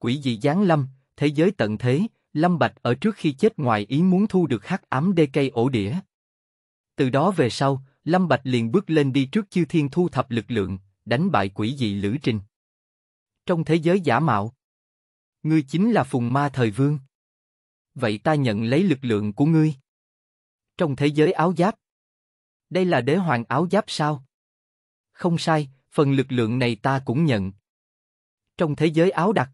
quỷ dị giáng lâm, thế giới tận thế, Lâm Bạch ở trước khi chết ngoài ý muốn thu được hắc ám đê cây ổ đĩa. Từ đó về sau, Lâm Bạch liền bước lên đi trước chư thiên thu thập lực lượng, đánh bại quỷ dị lữ trình. Trong thế giới giả mạo, ngươi chính là phùng ma thời vương. Vậy ta nhận lấy lực lượng của ngươi. Trong thế giới áo giáp, đây là đế hoàng áo giáp sao? Không sai, phần lực lượng này ta cũng nhận. Trong thế giới áo đặc,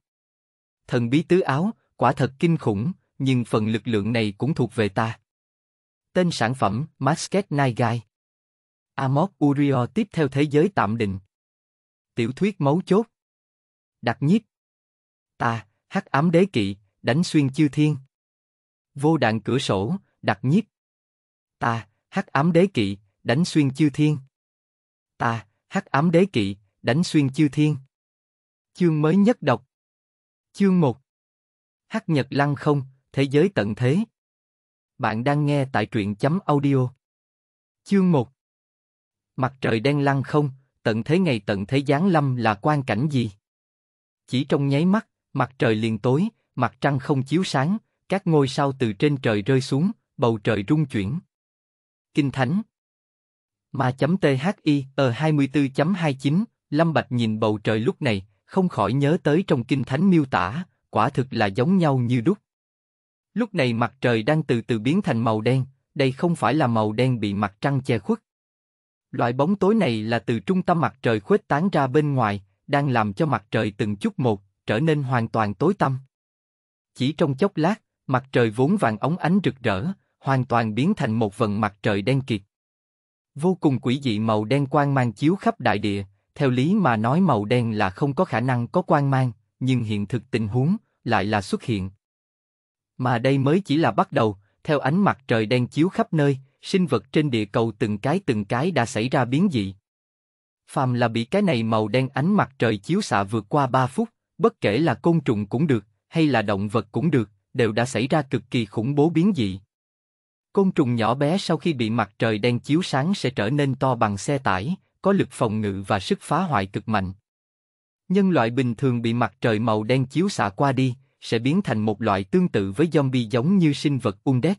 thần bí tứ áo, quả thật kinh khủng, nhưng phần lực lượng này cũng thuộc về ta. Tên sản phẩm Masket Night Guy Amok Urio tiếp theo thế giới tạm định. Tiểu thuyết mấu chốt. Đặc nhiếp. Ta, hắc ám đế kỵ, đánh xuyên chư thiên. Vô đạn cửa sổ, đặc nhiếp. Ta, hắc ám đế kỵ, đánh xuyên chư thiên. Ta, hắc ám đế kỵ, đánh xuyên chư thiên. Chương mới nhất đọc. Chương 1 Hắc Nhật Lăng Không, Thế Giới Tận Thế Bạn đang nghe tại truyện chấm audio Chương 1 Mặt trời đen lăng không, tận thế ngày tận thế giáng lâm là quan cảnh gì? Chỉ trong nháy mắt, mặt trời liền tối, mặt trăng không chiếu sáng, các ngôi sao từ trên trời rơi xuống, bầu trời rung chuyển. Kinh Thánh Ma.thi, ở 24.29, Lâm Bạch nhìn bầu trời lúc này, không khỏi nhớ tới trong kinh thánh miêu tả, quả thực là giống nhau như đúc. Lúc này mặt trời đang từ từ biến thành màu đen, đây không phải là màu đen bị mặt trăng che khuất. Loại bóng tối này là từ trung tâm mặt trời khuếch tán ra bên ngoài, đang làm cho mặt trời từng chút một, trở nên hoàn toàn tối tăm. Chỉ trong chốc lát, mặt trời vốn vàng óng ánh rực rỡ, hoàn toàn biến thành một vần mặt trời đen kịt. Vô cùng quỷ dị màu đen quang mang chiếu khắp đại địa, theo lý mà nói màu đen là không có khả năng có quan mang, nhưng hiện thực tình huống lại là xuất hiện. Mà đây mới chỉ là bắt đầu, theo ánh mặt trời đen chiếu khắp nơi, sinh vật trên địa cầu từng cái từng cái đã xảy ra biến dị. Phàm là bị cái này màu đen ánh mặt trời chiếu xạ vượt qua 3 phút, bất kể là côn trùng cũng được, hay là động vật cũng được, đều đã xảy ra cực kỳ khủng bố biến dị. Côn trùng nhỏ bé sau khi bị mặt trời đen chiếu sáng sẽ trở nên to bằng xe tải, có lực phòng ngự và sức phá hoại cực mạnh. Nhân loại bình thường bị mặt trời màu đen chiếu xạ qua đi, sẽ biến thành một loại tương tự với zombie giống như sinh vật undead.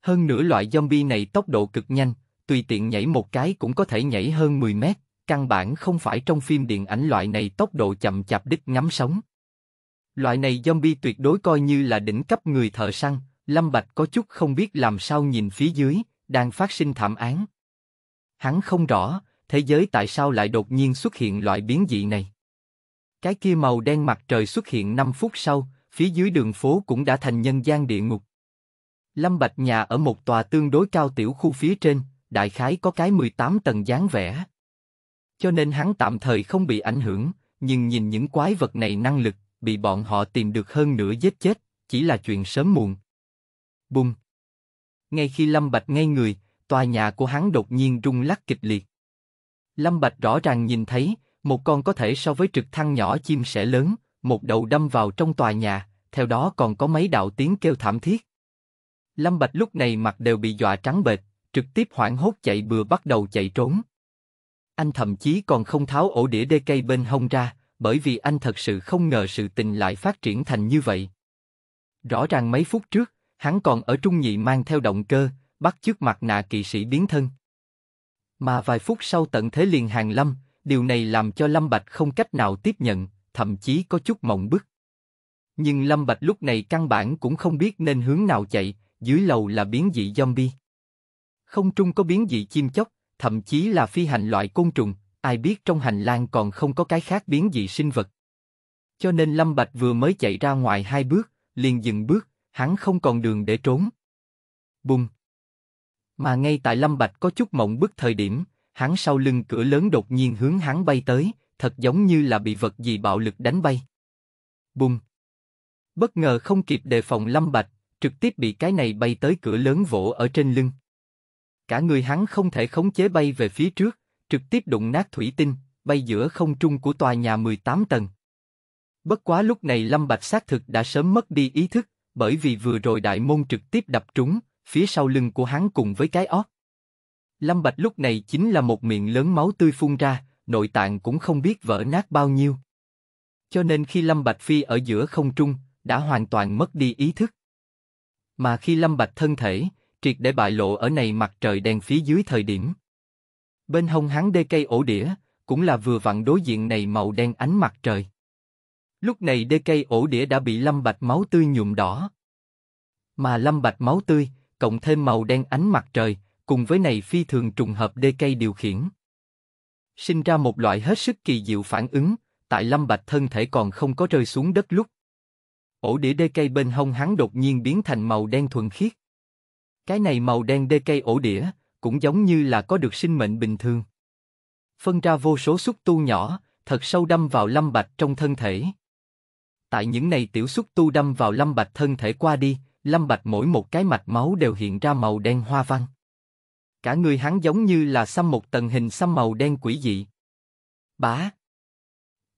Hơn nữa loại zombie này tốc độ cực nhanh, tùy tiện nhảy một cái cũng có thể nhảy hơn 10 mét, căn bản không phải trong phim điện ảnh loại này tốc độ chậm chạp đích ngắm sống. Loại này zombie tuyệt đối coi như là đỉnh cấp người thợ săn, Lâm Bạch có chút không biết làm sao nhìn phía dưới, đang phát sinh thảm án. Hắn không rõ, thế giới tại sao lại đột nhiên xuất hiện loại biến dị này? Cái kia màu đen mặt trời xuất hiện 5 phút sau, phía dưới đường phố cũng đã thành nhân gian địa ngục. Lâm Bạch nhà ở một tòa tương đối cao tiểu khu phía trên, đại khái có cái 18 tầng dáng vẻ. Cho nên hắn tạm thời không bị ảnh hưởng, nhưng nhìn những quái vật này năng lực, bị bọn họ tìm được hơn nửa giết chết, chỉ là chuyện sớm muộn. Bùng! Ngay khi Lâm Bạch ngay người, tòa nhà của hắn đột nhiên rung lắc kịch liệt. Lâm Bạch rõ ràng nhìn thấy, một con có thể so với trực thăng nhỏ chim sẻ lớn, một đầu đâm vào trong tòa nhà, theo đó còn có mấy đạo tiếng kêu thảm thiết. Lâm Bạch lúc này mặt đều bị dọa trắng bệch, trực tiếp hoảng hốt chạy bừa bắt đầu chạy trốn. Anh thậm chí còn không tháo ổ đĩa đê cây bên hông ra, bởi vì anh thật sự không ngờ sự tình lại phát triển thành như vậy. Rõ ràng mấy phút trước, hắn còn ở trung nhị mang theo động cơ, bắt chước mặt nạ kỵ sĩ biến thân, mà vài phút sau tận thế liền hàng Lâm, điều này làm cho Lâm Bạch không cách nào tiếp nhận, thậm chí có chút mộng bức. Nhưng Lâm Bạch lúc này căn bản cũng không biết nên hướng nào chạy, dưới lầu là biến dị zombie. Không trung có biến dị chim chóc, thậm chí là phi hành loại côn trùng, ai biết trong hành lang còn không có cái khác biến dị sinh vật. Cho nên Lâm Bạch vừa mới chạy ra ngoài hai bước, liền dừng bước, hắn không còn đường để trốn. Bùng! Mà ngay tại Lâm Bạch có chút mộng bức thời điểm, hắn sau lưng cửa lớn đột nhiên hướng hắn bay tới, thật giống như là bị vật gì bạo lực đánh bay. Bùng! Bất ngờ không kịp đề phòng Lâm Bạch, trực tiếp bị cái này bay tới cửa lớn vỗ ở trên lưng. Cả người hắn không thể khống chế bay về phía trước, trực tiếp đụng nát thủy tinh, bay giữa không trung của tòa nhà 18 tầng. Bất quá lúc này Lâm Bạch xác thực đã sớm mất đi ý thức, bởi vì vừa rồi đại môn trực tiếp đập trúng, phía sau lưng của hắn cùng với cái óc Lâm Bạch lúc này chính là một miệng lớn máu tươi phun ra, nội tạng cũng không biết vỡ nát bao nhiêu. Cho nên khi Lâm Bạch phi ở giữa không trung, đã hoàn toàn mất đi ý thức. Mà khi Lâm Bạch thân thể, triệt để bại lộ ở này mặt trời đèn phía dưới thời điểm. Bên hông hắn đê cây ổ đĩa, cũng là vừa vặn đối diện này màu đen ánh mặt trời. Lúc này đê cây ổ đĩa đã bị Lâm Bạch máu tươi nhuộm đỏ. Mà Lâm Bạch máu tươi, cộng thêm màu đen ánh mặt trời, cùng với này phi thường trùng hợp đê cây điều khiển. Sinh ra một loại hết sức kỳ diệu phản ứng, tại Lâm Bạch thân thể còn không có rơi xuống đất lúc. Ổ đĩa đê cây bên hông hắn đột nhiên biến thành màu đen thuần khiết. Cái này màu đen đê cây ổ đĩa, cũng giống như là có được sinh mệnh bình thường. Phân ra vô số xúc tu nhỏ, thật sâu đâm vào Lâm Bạch trong thân thể. Tại những này tiểu xúc tu đâm vào Lâm Bạch thân thể qua đi, Lâm Bạch mỗi một cái mạch máu đều hiện ra màu đen hoa văn. Cả người hắn giống như là xăm một tầng hình xăm màu đen quỷ dị. Bá.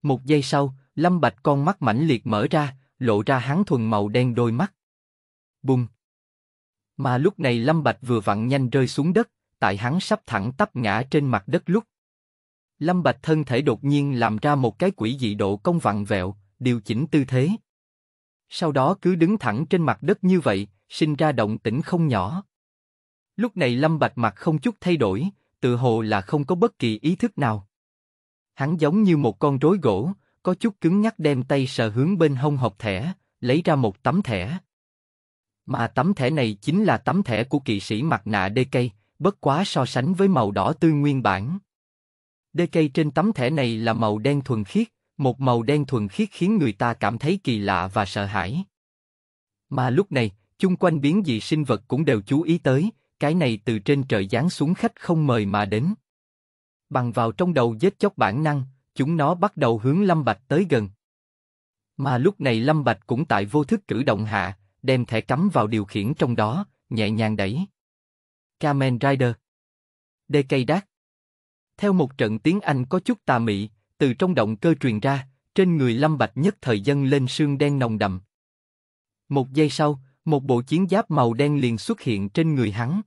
Một giây sau, Lâm Bạch con mắt mảnh liệt mở ra, lộ ra hắn thuần màu đen đôi mắt. Bùng. Mà lúc này Lâm Bạch vừa vặn nhanh rơi xuống đất, tại hắn sắp thẳng tắp ngã trên mặt đất lúc. Lâm Bạch thân thể đột nhiên làm ra một cái quỷ dị độ công vặn vẹo, điều chỉnh tư thế sau đó cứ đứng thẳng trên mặt đất như vậy, sinh ra động tĩnh không nhỏ. Lúc này Lâm Bạch mặt không chút thay đổi, tự hồ là không có bất kỳ ý thức nào. Hắn giống như một con rối gỗ, có chút cứng nhắc đem tay sờ hướng bên hông hộp thẻ, lấy ra một tấm thẻ. Mà tấm thẻ này chính là tấm thẻ của kỵ sĩ mặt nạ DK, bất quá so sánh với màu đỏ tươi nguyên bản. DK trên tấm thẻ này là màu đen thuần khiết, một màu đen thuần khiết khiến người ta cảm thấy kỳ lạ và sợ hãi. Mà lúc này, chung quanh biến dị sinh vật cũng đều chú ý tới, cái này từ trên trời giáng xuống khách không mời mà đến. Bằng vào trong đầu vết chóc bản năng, chúng nó bắt đầu hướng Lâm Bạch tới gần. Mà lúc này Lâm Bạch cũng tại vô thức cử động hạ, đem thẻ cắm vào điều khiển trong đó, nhẹ nhàng đẩy. Kamen Rider DK Đác Theo một trận tiếng Anh có chút tà mị, từ trong động cơ truyền ra, trên người Lâm Bạch nhất thời dâng lên sương đen nồng đậm. Một giây sau, một bộ chiến giáp màu đen liền xuất hiện trên người hắn.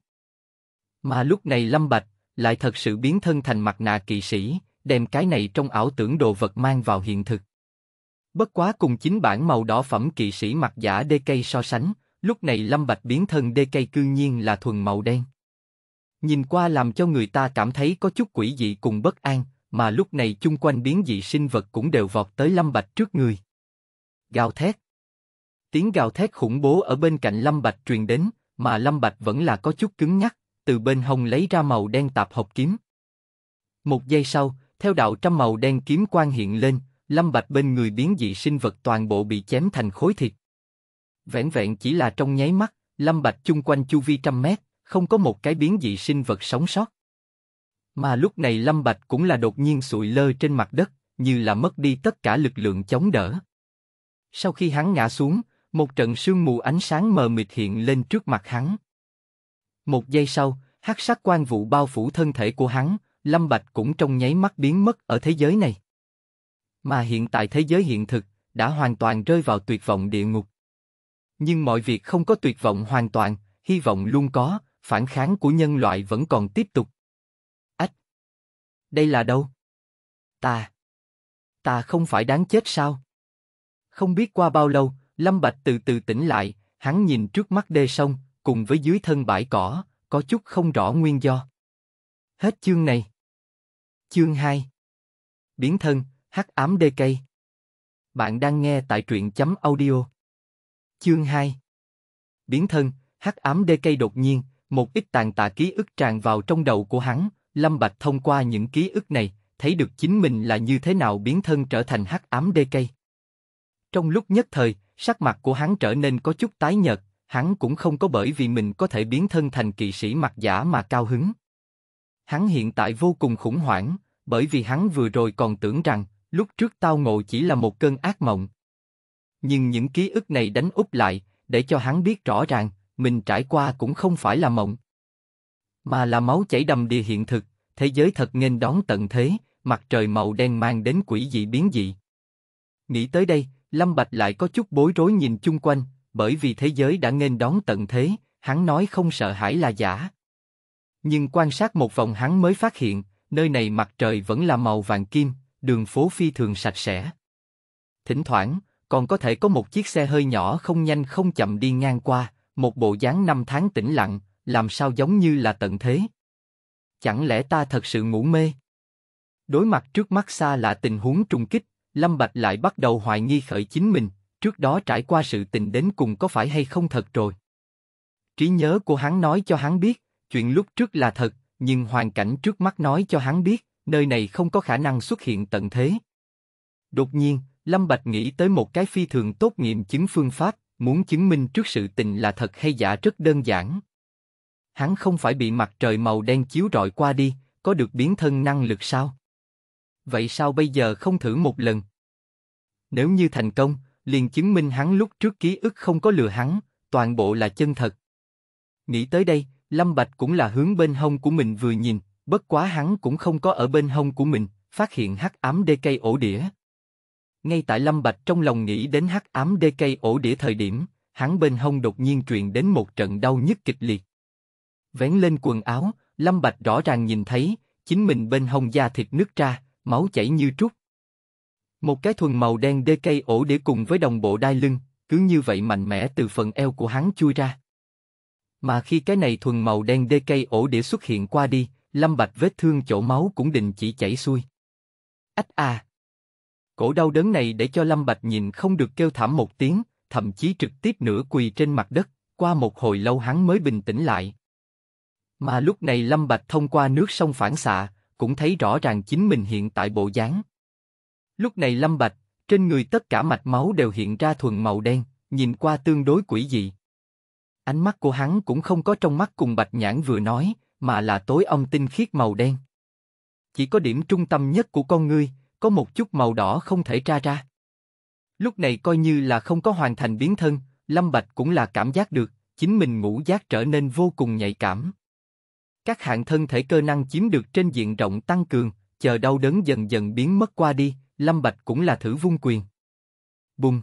Mà lúc này Lâm Bạch lại thật sự biến thân thành mặt nạ kỵ sĩ, đem cái này trong ảo tưởng đồ vật mang vào hiện thực. Bất quá cùng chính bản màu đỏ phẩm kỵ sĩ mặt giả DK so sánh, lúc này Lâm Bạch biến thân DK cương nhiên là thuần màu đen. Nhìn qua làm cho người ta cảm thấy có chút quỷ dị cùng bất an, mà lúc này chung quanh biến dị sinh vật cũng đều vọt tới Lâm Bạch trước người. Gào thét. Tiếng gào thét khủng bố ở bên cạnh Lâm Bạch truyền đến, mà Lâm Bạch vẫn là có chút cứng nhắc, từ bên hông lấy ra màu đen tạp hộp kiếm. Một giây sau, theo đạo trăm màu đen kiếm quang hiện lên, Lâm Bạch bên người biến dị sinh vật toàn bộ bị chém thành khối thịt. Vẹn vẹn chỉ là trong nháy mắt, Lâm Bạch chung quanh chu vi trăm mét, không có một cái biến dị sinh vật sống sót. Mà lúc này Lâm Bạch cũng là đột nhiên sụi lơ trên mặt đất, như là mất đi tất cả lực lượng chống đỡ. Sau khi hắn ngã xuống, một trận sương mù ánh sáng mờ mịt hiện lên trước mặt hắn. Một giây sau, hắc sắc quan vụ bao phủ thân thể của hắn, Lâm Bạch cũng trong nháy mắt biến mất ở thế giới này. Mà hiện tại thế giới hiện thực đã hoàn toàn rơi vào tuyệt vọng địa ngục. Nhưng mọi việc không có tuyệt vọng hoàn toàn, hy vọng luôn có, phản kháng của nhân loại vẫn còn tiếp tục. Đây là đâu? Ta. Ta không phải đáng chết sao? Không biết qua bao lâu, Lâm Bạch từ từ tỉnh lại, hắn nhìn trước mắt đê sông, cùng với dưới thân bãi cỏ, có chút không rõ nguyên do. Hết chương này. Chương 2 Biến thân, hắc ám đê cây. Bạn đang nghe tại truyện chấm audio. Chương 2 Biến thân, hắc ám đê cây đột nhiên, một ít tàn tạ ký ức tràn vào trong đầu của hắn, Lâm Bạch thông qua những ký ức này, thấy được chính mình là như thế nào biến thân trở thành hắc ám đê cây. Trong lúc nhất thời, sắc mặt của hắn trở nên có chút tái nhợt, hắn cũng không có bởi vì mình có thể biến thân thành kỵ sĩ mặt giả mà cao hứng. Hắn hiện tại vô cùng khủng hoảng, bởi vì hắn vừa rồi còn tưởng rằng, lúc trước tao ngộ chỉ là một cơn ác mộng. Nhưng những ký ức này đánh úp lại, để cho hắn biết rõ ràng, mình trải qua cũng không phải là mộng mà là máu chảy đầm đìa hiện thực, thế giới thật nên đón tận thế, mặt trời màu đen mang đến quỷ dị biến dị. Nghĩ tới đây, Lâm Bạch lại có chút bối rối nhìn chung quanh, bởi vì thế giới đã nên đón tận thế, hắn nói không sợ hãi là giả. Nhưng quan sát một vòng hắn mới phát hiện, nơi này mặt trời vẫn là màu vàng kim, đường phố phi thường sạch sẽ. Thỉnh thoảng, còn có thể có một chiếc xe hơi nhỏ không nhanh không chậm đi ngang qua, một bộ dáng năm tháng tĩnh lặng, làm sao giống như là tận thế? Chẳng lẽ ta thật sự ngủ mê? Đối mặt trước mắt xa lạ tình huống trùng kích, Lâm Bạch lại bắt đầu hoài nghi khởi chính mình, trước đó trải qua sự tình đến cùng có phải hay không thật rồi. Trí nhớ của hắn nói cho hắn biết, chuyện lúc trước là thật, nhưng hoàn cảnh trước mắt nói cho hắn biết, nơi này không có khả năng xuất hiện tận thế. Đột nhiên, Lâm Bạch nghĩ tới một cái phi thường tốt nghiệm chứng phương pháp, muốn chứng minh trước sự tình là thật hay giả rất đơn giản hắn không phải bị mặt trời màu đen chiếu rọi qua đi, có được biến thân năng lực sao? Vậy sao bây giờ không thử một lần? Nếu như thành công, liền chứng minh hắn lúc trước ký ức không có lừa hắn, toàn bộ là chân thật. Nghĩ tới đây, Lâm Bạch cũng là hướng bên hông của mình vừa nhìn, bất quá hắn cũng không có ở bên hông của mình, phát hiện hắc ám đê cây ổ đĩa. Ngay tại Lâm Bạch trong lòng nghĩ đến hắc ám đê cây ổ đĩa thời điểm, hắn bên hông đột nhiên truyền đến một trận đau nhức kịch liệt. Vén lên quần áo, Lâm Bạch rõ ràng nhìn thấy, chính mình bên hông da thịt nứt ra, máu chảy như trút. Một cái thuần màu đen đê cây ổ để cùng với đồng bộ đai lưng, cứ như vậy mạnh mẽ từ phần eo của hắn chui ra. Mà khi cái này thuần màu đen đê cây ổ để xuất hiện qua đi, Lâm Bạch vết thương chỗ máu cũng đình chỉ chảy xuôi. Ách a, Cổ đau đớn này để cho Lâm Bạch nhìn không được kêu thảm một tiếng, thậm chí trực tiếp nửa quỳ trên mặt đất, qua một hồi lâu hắn mới bình tĩnh lại. Mà lúc này Lâm Bạch thông qua nước sông phản xạ, cũng thấy rõ ràng chính mình hiện tại bộ dáng. Lúc này Lâm Bạch, trên người tất cả mạch máu đều hiện ra thuần màu đen, nhìn qua tương đối quỷ dị. Ánh mắt của hắn cũng không có trong mắt cùng Bạch Nhãn vừa nói, mà là tối ông tinh khiết màu đen. Chỉ có điểm trung tâm nhất của con ngươi, có một chút màu đỏ không thể tra ra. Lúc này coi như là không có hoàn thành biến thân, Lâm Bạch cũng là cảm giác được, chính mình ngũ giác trở nên vô cùng nhạy cảm. Các hạng thân thể cơ năng chiếm được trên diện rộng tăng cường, chờ đau đớn dần dần biến mất qua đi, Lâm Bạch cũng là thử vung quyền. Bùng!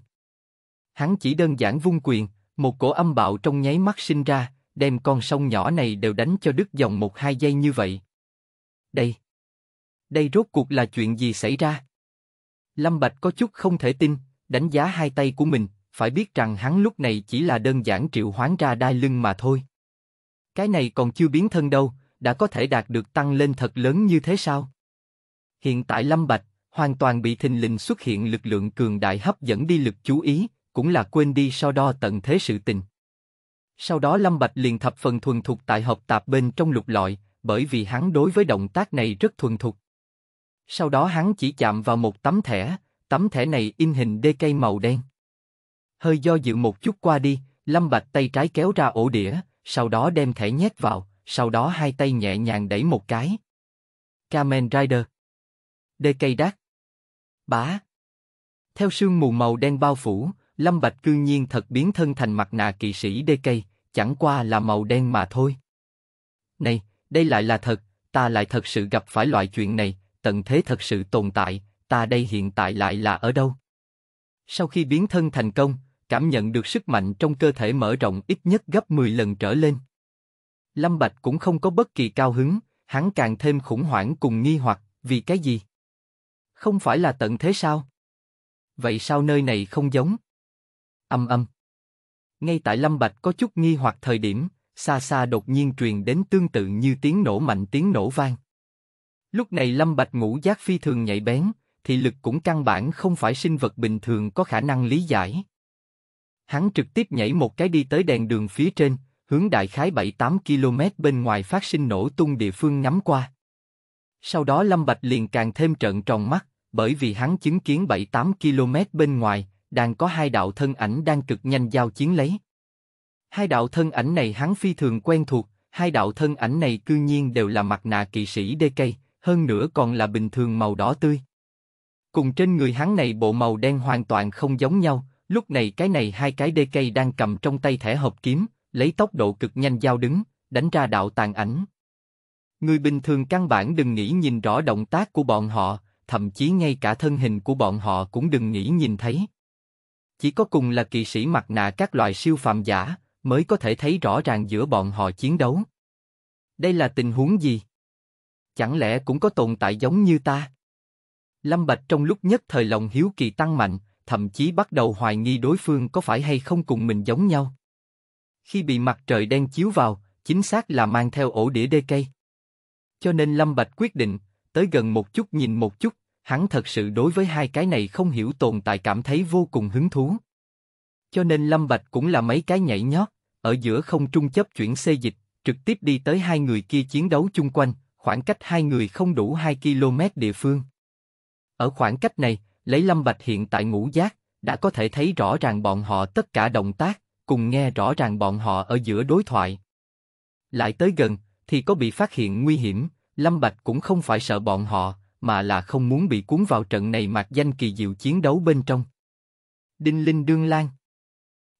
Hắn chỉ đơn giản vung quyền, một cổ âm bạo trong nháy mắt sinh ra, đem con sông nhỏ này đều đánh cho đứt dòng một hai giây như vậy. Đây! Đây rốt cuộc là chuyện gì xảy ra? Lâm Bạch có chút không thể tin, đánh giá hai tay của mình, phải biết rằng hắn lúc này chỉ là đơn giản triệu hoán ra đai lưng mà thôi. Cái này còn chưa biến thân đâu, đã có thể đạt được tăng lên thật lớn như thế sao? Hiện tại Lâm Bạch, hoàn toàn bị thình lình xuất hiện lực lượng cường đại hấp dẫn đi lực chú ý, cũng là quên đi so đo tận thế sự tình. Sau đó Lâm Bạch liền thập phần thuần thục tại hợp tạp bên trong lục lọi, bởi vì hắn đối với động tác này rất thuần thục. Sau đó hắn chỉ chạm vào một tấm thẻ, tấm thẻ này in hình đê cây màu đen. Hơi do dự một chút qua đi, Lâm Bạch tay trái kéo ra ổ đĩa, sau đó đem thẻ nhét vào, sau đó hai tay nhẹ nhàng đẩy một cái. Kamen Rider cây Đắc Bá Theo sương mù màu đen bao phủ, Lâm Bạch cư nhiên thật biến thân thành mặt nạ kỳ sĩ cây, chẳng qua là màu đen mà thôi. Này, đây lại là thật, ta lại thật sự gặp phải loại chuyện này, tận thế thật sự tồn tại, ta đây hiện tại lại là ở đâu? Sau khi biến thân thành công, cảm nhận được sức mạnh trong cơ thể mở rộng ít nhất gấp 10 lần trở lên. Lâm Bạch cũng không có bất kỳ cao hứng, hắn càng thêm khủng hoảng cùng nghi hoặc, vì cái gì? Không phải là tận thế sao? Vậy sao nơi này không giống? Âm âm. Ngay tại Lâm Bạch có chút nghi hoặc thời điểm, xa xa đột nhiên truyền đến tương tự như tiếng nổ mạnh tiếng nổ vang. Lúc này Lâm Bạch ngủ giác phi thường nhạy bén, thị lực cũng căn bản không phải sinh vật bình thường có khả năng lý giải hắn trực tiếp nhảy một cái đi tới đèn đường phía trên, hướng đại khái 7-8 km bên ngoài phát sinh nổ tung địa phương ngắm qua. Sau đó Lâm Bạch liền càng thêm trợn tròn mắt, bởi vì hắn chứng kiến 7-8 km bên ngoài, đang có hai đạo thân ảnh đang cực nhanh giao chiến lấy. Hai đạo thân ảnh này hắn phi thường quen thuộc, hai đạo thân ảnh này cư nhiên đều là mặt nạ kỵ sĩ đê cây, hơn nữa còn là bình thường màu đỏ tươi. Cùng trên người hắn này bộ màu đen hoàn toàn không giống nhau, Lúc này cái này hai cái đê cây đang cầm trong tay thẻ hộp kiếm, lấy tốc độ cực nhanh giao đứng, đánh ra đạo tàn ảnh. Người bình thường căn bản đừng nghĩ nhìn rõ động tác của bọn họ, thậm chí ngay cả thân hình của bọn họ cũng đừng nghĩ nhìn thấy. Chỉ có cùng là kỵ sĩ mặt nạ các loại siêu phàm giả mới có thể thấy rõ ràng giữa bọn họ chiến đấu. Đây là tình huống gì? Chẳng lẽ cũng có tồn tại giống như ta? Lâm Bạch trong lúc nhất thời lòng hiếu kỳ tăng mạnh, thậm chí bắt đầu hoài nghi đối phương có phải hay không cùng mình giống nhau. Khi bị mặt trời đen chiếu vào, chính xác là mang theo ổ đĩa đê cây. Cho nên Lâm Bạch quyết định, tới gần một chút nhìn một chút, hắn thật sự đối với hai cái này không hiểu tồn tại cảm thấy vô cùng hứng thú. Cho nên Lâm Bạch cũng là mấy cái nhảy nhót, ở giữa không trung chấp chuyển xê dịch, trực tiếp đi tới hai người kia chiến đấu chung quanh, khoảng cách hai người không đủ 2 km địa phương. Ở khoảng cách này, lấy Lâm Bạch hiện tại ngũ giác, đã có thể thấy rõ ràng bọn họ tất cả động tác, cùng nghe rõ ràng bọn họ ở giữa đối thoại. Lại tới gần, thì có bị phát hiện nguy hiểm, Lâm Bạch cũng không phải sợ bọn họ, mà là không muốn bị cuốn vào trận này mặc danh kỳ diệu chiến đấu bên trong. Đinh Linh Đương Lan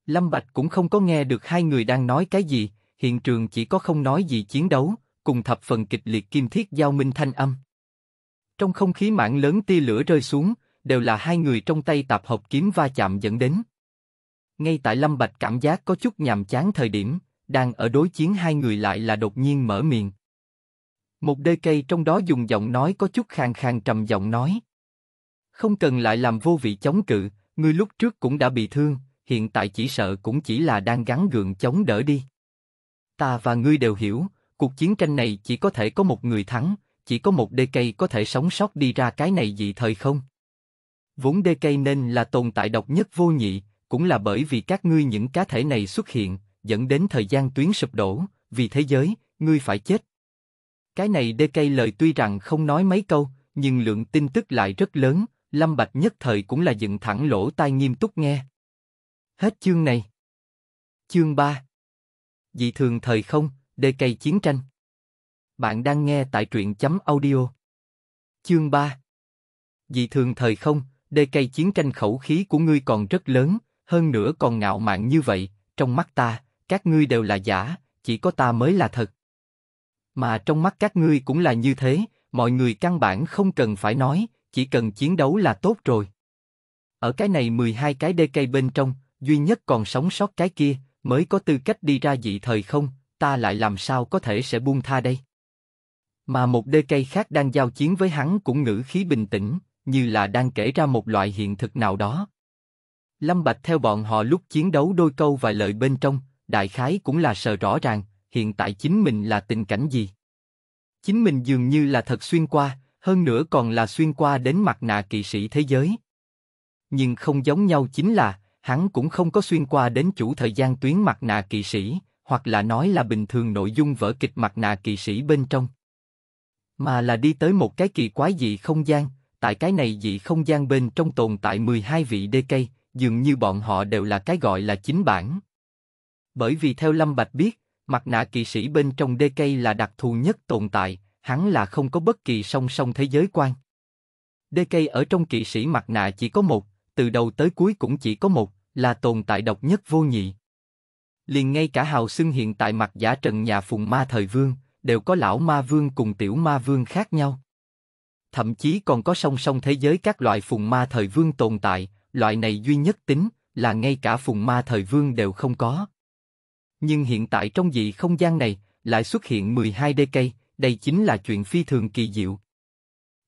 Lâm Bạch cũng không có nghe được hai người đang nói cái gì, hiện trường chỉ có không nói gì chiến đấu, cùng thập phần kịch liệt kim thiết giao minh thanh âm. Trong không khí mạng lớn tia lửa rơi xuống, đều là hai người trong tay tạp hợp kiếm va chạm dẫn đến. Ngay tại Lâm Bạch cảm giác có chút nhàm chán thời điểm, đang ở đối chiến hai người lại là đột nhiên mở miệng. Một đê cây trong đó dùng giọng nói có chút khang khang trầm giọng nói. Không cần lại làm vô vị chống cự, ngươi lúc trước cũng đã bị thương, hiện tại chỉ sợ cũng chỉ là đang gắn gượng chống đỡ đi. Ta và ngươi đều hiểu, cuộc chiến tranh này chỉ có thể có một người thắng, chỉ có một đê cây có thể sống sót đi ra cái này gì thời không. Vốn đê cây nên là tồn tại độc nhất vô nhị, cũng là bởi vì các ngươi những cá thể này xuất hiện, dẫn đến thời gian tuyến sụp đổ, vì thế giới, ngươi phải chết. Cái này đê cây lời tuy rằng không nói mấy câu, nhưng lượng tin tức lại rất lớn, Lâm Bạch nhất thời cũng là dựng thẳng lỗ tai nghiêm túc nghe. Hết chương này. Chương 3 Dị thường thời không, đê cây chiến tranh. Bạn đang nghe tại truyện chấm audio. Chương 3 Dị thường thời không, Đê cây chiến tranh khẩu khí của ngươi còn rất lớn, hơn nữa còn ngạo mạn như vậy, trong mắt ta, các ngươi đều là giả, chỉ có ta mới là thật. Mà trong mắt các ngươi cũng là như thế, mọi người căn bản không cần phải nói, chỉ cần chiến đấu là tốt rồi. Ở cái này 12 cái đê cây bên trong, duy nhất còn sống sót cái kia, mới có tư cách đi ra dị thời không, ta lại làm sao có thể sẽ buông tha đây. Mà một đê cây khác đang giao chiến với hắn cũng ngữ khí bình tĩnh, như là đang kể ra một loại hiện thực nào đó. Lâm Bạch theo bọn họ lúc chiến đấu đôi câu vài lời bên trong, đại khái cũng là sờ rõ ràng, hiện tại chính mình là tình cảnh gì. Chính mình dường như là thật xuyên qua, hơn nữa còn là xuyên qua đến mặt nạ kỳ sĩ thế giới. Nhưng không giống nhau chính là, hắn cũng không có xuyên qua đến chủ thời gian tuyến mặt nạ kỳ sĩ, hoặc là nói là bình thường nội dung vở kịch mặt nạ kỳ sĩ bên trong. Mà là đi tới một cái kỳ quái dị không gian, tại cái này dị không gian bên trong tồn tại 12 vị đê cây, dường như bọn họ đều là cái gọi là chính bản. Bởi vì theo Lâm Bạch biết, mặt nạ kỵ sĩ bên trong đê cây là đặc thù nhất tồn tại, hắn là không có bất kỳ song song thế giới quan. Đê cây ở trong kỵ sĩ mặt nạ chỉ có một, từ đầu tới cuối cũng chỉ có một, là tồn tại độc nhất vô nhị. Liền ngay cả hào xưng hiện tại mặt giả trần nhà phùng ma thời vương, đều có lão ma vương cùng tiểu ma vương khác nhau thậm chí còn có song song thế giới các loại phùng ma thời vương tồn tại, loại này duy nhất tính là ngay cả phùng ma thời vương đều không có. Nhưng hiện tại trong dị không gian này lại xuất hiện 12 đê cây, đây chính là chuyện phi thường kỳ diệu.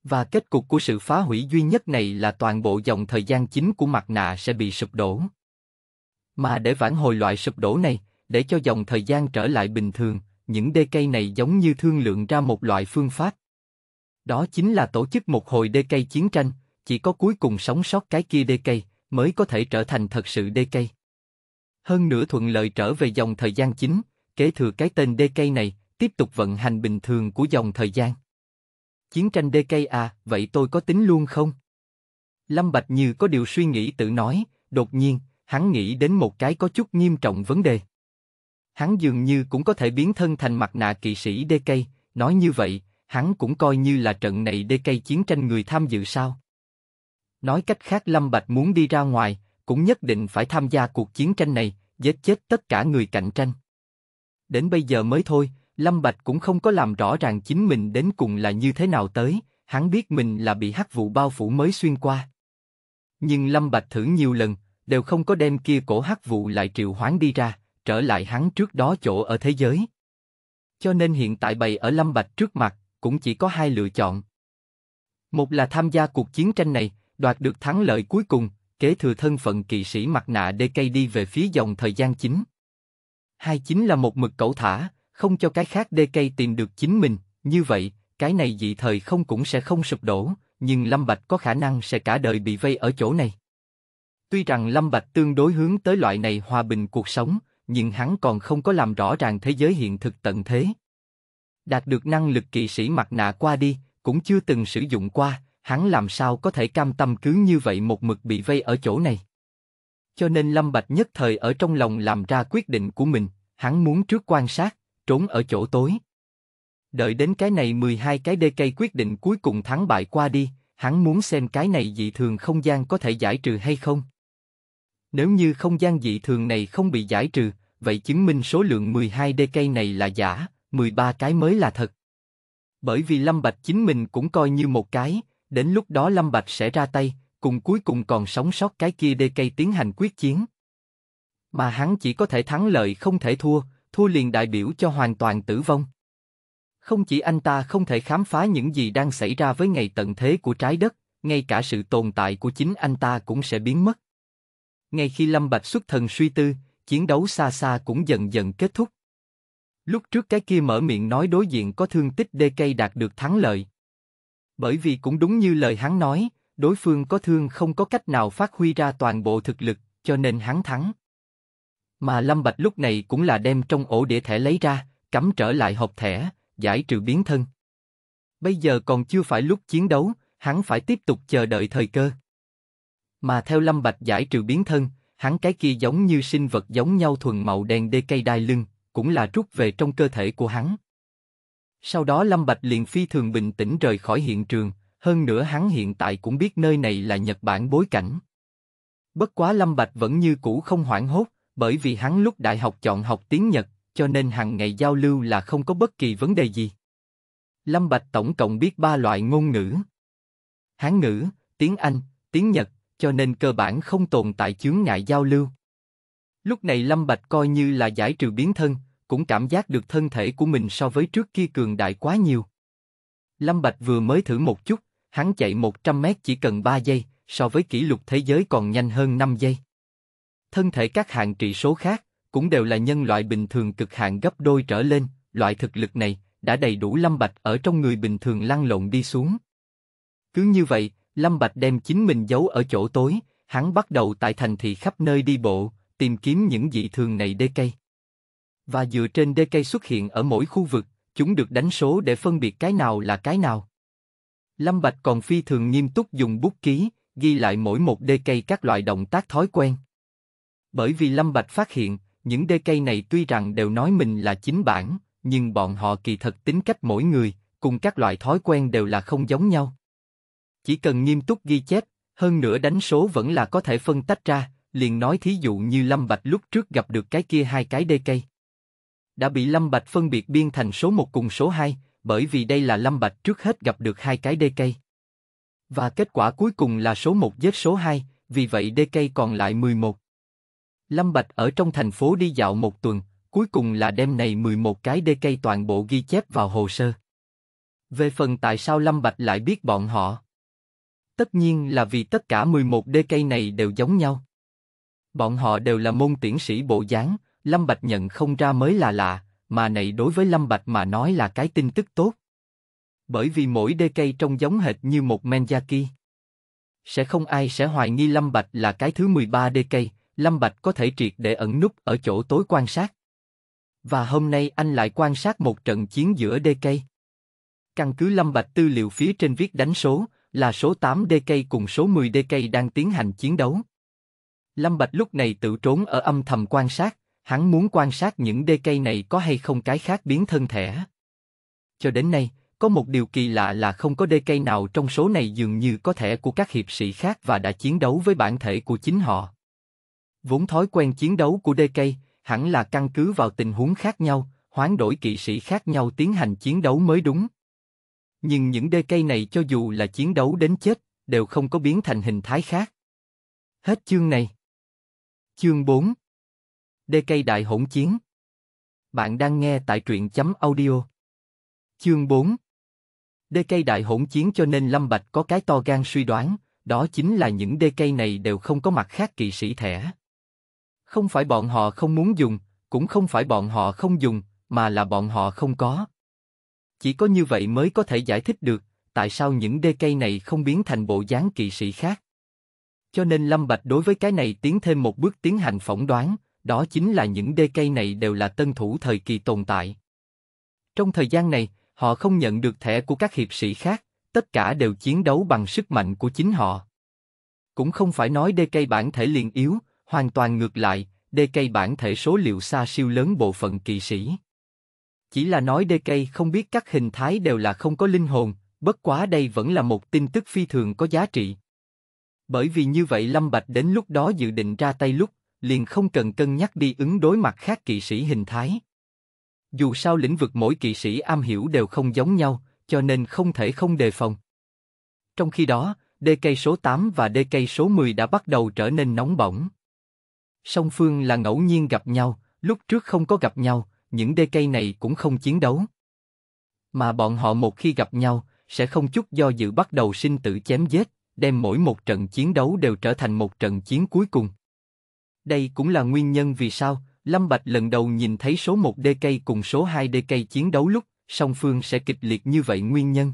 Và kết cục của sự phá hủy duy nhất này là toàn bộ dòng thời gian chính của mặt nạ sẽ bị sụp đổ. Mà để vãn hồi loại sụp đổ này, để cho dòng thời gian trở lại bình thường, những đê cây này giống như thương lượng ra một loại phương pháp đó chính là tổ chức một hồi đê cây chiến tranh, chỉ có cuối cùng sống sót cái kia đê cây mới có thể trở thành thật sự đê cây. Hơn nữa thuận lợi trở về dòng thời gian chính, kế thừa cái tên đê cây này, tiếp tục vận hành bình thường của dòng thời gian. Chiến tranh đê cây à, vậy tôi có tính luôn không? Lâm Bạch như có điều suy nghĩ tự nói, đột nhiên, hắn nghĩ đến một cái có chút nghiêm trọng vấn đề. Hắn dường như cũng có thể biến thân thành mặt nạ kỵ sĩ đê cây, nói như vậy, hắn cũng coi như là trận này đê cây chiến tranh người tham dự sao? Nói cách khác Lâm Bạch muốn đi ra ngoài, cũng nhất định phải tham gia cuộc chiến tranh này, giết chết tất cả người cạnh tranh. Đến bây giờ mới thôi, Lâm Bạch cũng không có làm rõ ràng chính mình đến cùng là như thế nào tới, hắn biết mình là bị hắc vụ bao phủ mới xuyên qua. Nhưng Lâm Bạch thử nhiều lần, đều không có đem kia cổ hắc vụ lại triệu hoán đi ra, trở lại hắn trước đó chỗ ở thế giới. Cho nên hiện tại bày ở Lâm Bạch trước mặt, cũng chỉ có hai lựa chọn. Một là tham gia cuộc chiến tranh này, đoạt được thắng lợi cuối cùng, kế thừa thân phận kỵ sĩ mặt nạ DK đi về phía dòng thời gian chính. Hai chính là một mực cẩu thả, không cho cái khác DK tìm được chính mình, như vậy, cái này dị thời không cũng sẽ không sụp đổ, nhưng Lâm Bạch có khả năng sẽ cả đời bị vây ở chỗ này. Tuy rằng Lâm Bạch tương đối hướng tới loại này hòa bình cuộc sống, nhưng hắn còn không có làm rõ ràng thế giới hiện thực tận thế đạt được năng lực kỵ sĩ mặt nạ qua đi, cũng chưa từng sử dụng qua, hắn làm sao có thể cam tâm cứ như vậy một mực bị vây ở chỗ này. Cho nên Lâm Bạch nhất thời ở trong lòng làm ra quyết định của mình, hắn muốn trước quan sát, trốn ở chỗ tối. Đợi đến cái này 12 cái đê cây quyết định cuối cùng thắng bại qua đi, hắn muốn xem cái này dị thường không gian có thể giải trừ hay không. Nếu như không gian dị thường này không bị giải trừ, vậy chứng minh số lượng 12 đê cây này là giả, 13 cái mới là thật. Bởi vì Lâm Bạch chính mình cũng coi như một cái, đến lúc đó Lâm Bạch sẽ ra tay, cùng cuối cùng còn sống sót cái kia đê cây tiến hành quyết chiến. Mà hắn chỉ có thể thắng lợi không thể thua, thua liền đại biểu cho hoàn toàn tử vong. Không chỉ anh ta không thể khám phá những gì đang xảy ra với ngày tận thế của trái đất, ngay cả sự tồn tại của chính anh ta cũng sẽ biến mất. Ngay khi Lâm Bạch xuất thần suy tư, chiến đấu xa xa cũng dần dần kết thúc. Lúc trước cái kia mở miệng nói đối diện có thương tích đê cây đạt được thắng lợi. Bởi vì cũng đúng như lời hắn nói, đối phương có thương không có cách nào phát huy ra toàn bộ thực lực, cho nên hắn thắng. Mà Lâm Bạch lúc này cũng là đem trong ổ đĩa thẻ lấy ra, cắm trở lại hộp thẻ, giải trừ biến thân. Bây giờ còn chưa phải lúc chiến đấu, hắn phải tiếp tục chờ đợi thời cơ. Mà theo Lâm Bạch giải trừ biến thân, hắn cái kia giống như sinh vật giống nhau thuần màu đen đê cây đai lưng, cũng là rút về trong cơ thể của hắn. Sau đó Lâm Bạch liền phi thường bình tĩnh rời khỏi hiện trường, hơn nữa hắn hiện tại cũng biết nơi này là Nhật Bản bối cảnh. Bất quá Lâm Bạch vẫn như cũ không hoảng hốt, bởi vì hắn lúc đại học chọn học tiếng Nhật, cho nên hàng ngày giao lưu là không có bất kỳ vấn đề gì. Lâm Bạch tổng cộng biết ba loại ngôn ngữ. Hán ngữ, tiếng Anh, tiếng Nhật, cho nên cơ bản không tồn tại chướng ngại giao lưu. Lúc này Lâm Bạch coi như là giải trừ biến thân, cũng cảm giác được thân thể của mình so với trước kia cường đại quá nhiều. Lâm Bạch vừa mới thử một chút, hắn chạy 100 mét chỉ cần 3 giây, so với kỷ lục thế giới còn nhanh hơn 5 giây. Thân thể các hạng trị số khác cũng đều là nhân loại bình thường cực hạn gấp đôi trở lên, loại thực lực này đã đầy đủ Lâm Bạch ở trong người bình thường lăn lộn đi xuống. Cứ như vậy, Lâm Bạch đem chính mình giấu ở chỗ tối, hắn bắt đầu tại thành thị khắp nơi đi bộ, tìm kiếm những dị thường này đê cây. Và dựa trên đê cây xuất hiện ở mỗi khu vực, chúng được đánh số để phân biệt cái nào là cái nào. Lâm Bạch còn phi thường nghiêm túc dùng bút ký, ghi lại mỗi một đê cây các loại động tác thói quen. Bởi vì Lâm Bạch phát hiện, những đê cây này tuy rằng đều nói mình là chính bản, nhưng bọn họ kỳ thật tính cách mỗi người, cùng các loại thói quen đều là không giống nhau. Chỉ cần nghiêm túc ghi chép, hơn nữa đánh số vẫn là có thể phân tách ra, liền nói thí dụ như Lâm Bạch lúc trước gặp được cái kia hai cái đê cây. Đã bị Lâm Bạch phân biệt biên thành số 1 cùng số 2, bởi vì đây là Lâm Bạch trước hết gặp được hai cái đê cây. Và kết quả cuối cùng là số 1 giết số 2, vì vậy đê cây còn lại 11. Lâm Bạch ở trong thành phố đi dạo một tuần, cuối cùng là đem này 11 cái đê cây toàn bộ ghi chép vào hồ sơ. Về phần tại sao Lâm Bạch lại biết bọn họ? Tất nhiên là vì tất cả 11 đê cây này đều giống nhau. Bọn họ đều là môn tiễn sĩ bộ dáng, Lâm Bạch nhận không ra mới là lạ, mà này đối với Lâm Bạch mà nói là cái tin tức tốt. Bởi vì mỗi đê cây trông giống hệt như một Menjaki. Sẽ không ai sẽ hoài nghi Lâm Bạch là cái thứ 13 đê cây, Lâm Bạch có thể triệt để ẩn núp ở chỗ tối quan sát. Và hôm nay anh lại quan sát một trận chiến giữa đê cây. Căn cứ Lâm Bạch tư liệu phía trên viết đánh số, là số 8 cây cùng số 10 cây đang tiến hành chiến đấu. Lâm Bạch lúc này tự trốn ở âm thầm quan sát, hắn muốn quan sát những đê cây này có hay không cái khác biến thân thể. Cho đến nay, có một điều kỳ lạ là không có đê cây nào trong số này dường như có thể của các hiệp sĩ khác và đã chiến đấu với bản thể của chính họ. Vốn thói quen chiến đấu của đê cây, hẳn là căn cứ vào tình huống khác nhau, hoán đổi kỵ sĩ khác nhau tiến hành chiến đấu mới đúng. Nhưng những đê cây này cho dù là chiến đấu đến chết, đều không có biến thành hình thái khác. Hết chương này. Chương 4 Đê cây đại hỗn chiến Bạn đang nghe tại truyện chấm audio Chương 4 Đê cây đại hỗn chiến cho nên Lâm Bạch có cái to gan suy đoán, đó chính là những đê cây này đều không có mặt khác kỵ sĩ thẻ. Không phải bọn họ không muốn dùng, cũng không phải bọn họ không dùng, mà là bọn họ không có. Chỉ có như vậy mới có thể giải thích được tại sao những đê cây này không biến thành bộ dáng kỵ sĩ khác. Cho nên Lâm Bạch đối với cái này tiến thêm một bước tiến hành phỏng đoán, đó chính là những đê cây này đều là tân thủ thời kỳ tồn tại. Trong thời gian này, họ không nhận được thẻ của các hiệp sĩ khác, tất cả đều chiến đấu bằng sức mạnh của chính họ. Cũng không phải nói đê cây bản thể liền yếu, hoàn toàn ngược lại, đê cây bản thể số liệu xa siêu lớn bộ phận kỳ sĩ. Chỉ là nói đê cây không biết các hình thái đều là không có linh hồn, bất quá đây vẫn là một tin tức phi thường có giá trị, bởi vì như vậy Lâm Bạch đến lúc đó dự định ra tay lúc, liền không cần cân nhắc đi ứng đối mặt khác kỵ sĩ hình thái. Dù sao lĩnh vực mỗi kỵ sĩ am hiểu đều không giống nhau, cho nên không thể không đề phòng. Trong khi đó, đê cây số 8 và đê cây số 10 đã bắt đầu trở nên nóng bỏng. Song phương là ngẫu nhiên gặp nhau, lúc trước không có gặp nhau, những đê cây này cũng không chiến đấu. Mà bọn họ một khi gặp nhau, sẽ không chút do dự bắt đầu sinh tử chém giết, đem mỗi một trận chiến đấu đều trở thành một trận chiến cuối cùng. Đây cũng là nguyên nhân vì sao Lâm Bạch lần đầu nhìn thấy số 1 DK cùng số 2 DK chiến đấu lúc song phương sẽ kịch liệt như vậy nguyên nhân.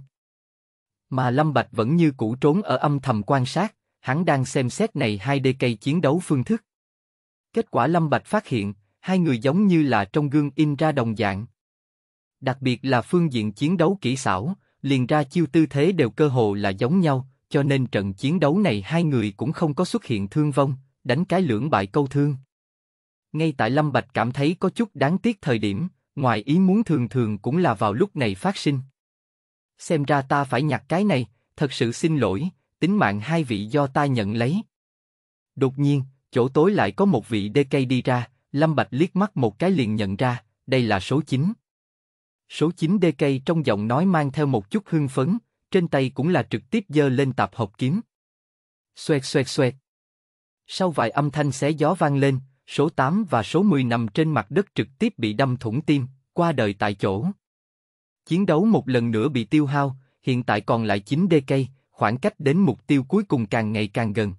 Mà Lâm Bạch vẫn như cũ trốn ở âm thầm quan sát, hắn đang xem xét này hai DK chiến đấu phương thức. Kết quả Lâm Bạch phát hiện, hai người giống như là trong gương in ra đồng dạng. Đặc biệt là phương diện chiến đấu kỹ xảo, liền ra chiêu tư thế đều cơ hồ là giống nhau, cho nên trận chiến đấu này hai người cũng không có xuất hiện thương vong, đánh cái lưỡng bại câu thương. Ngay tại Lâm Bạch cảm thấy có chút đáng tiếc thời điểm, ngoài ý muốn thường thường cũng là vào lúc này phát sinh. Xem ra ta phải nhặt cái này, thật sự xin lỗi, tính mạng hai vị do ta nhận lấy. Đột nhiên, chỗ tối lại có một vị DK đi ra, Lâm Bạch liếc mắt một cái liền nhận ra, đây là số 9. Số 9 DK trong giọng nói mang theo một chút hưng phấn, trên tay cũng là trực tiếp giơ lên tạp học kiếm. Xoẹt xoẹt xoẹt. Sau vài âm thanh xé gió vang lên, số 8 và số 10 nằm trên mặt đất trực tiếp bị đâm thủng tim, qua đời tại chỗ. Chiến đấu một lần nữa bị tiêu hao, hiện tại còn lại 9 cây khoảng cách đến mục tiêu cuối cùng càng ngày càng gần.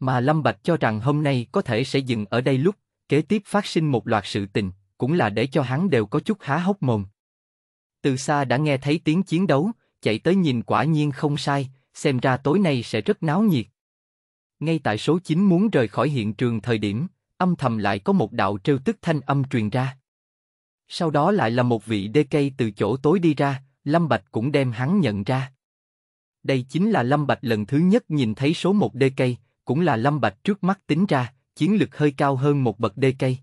Mà Lâm Bạch cho rằng hôm nay có thể sẽ dừng ở đây lúc, kế tiếp phát sinh một loạt sự tình, cũng là để cho hắn đều có chút há hốc mồm. Từ xa đã nghe thấy tiếng chiến đấu, chạy tới nhìn quả nhiên không sai, xem ra tối nay sẽ rất náo nhiệt. Ngay tại số 9 muốn rời khỏi hiện trường thời điểm, âm thầm lại có một đạo trêu tức thanh âm truyền ra. Sau đó lại là một vị đê cây từ chỗ tối đi ra, Lâm Bạch cũng đem hắn nhận ra. Đây chính là Lâm Bạch lần thứ nhất nhìn thấy số một đê cây, cũng là Lâm Bạch trước mắt tính ra, chiến lực hơi cao hơn một bậc đê cây.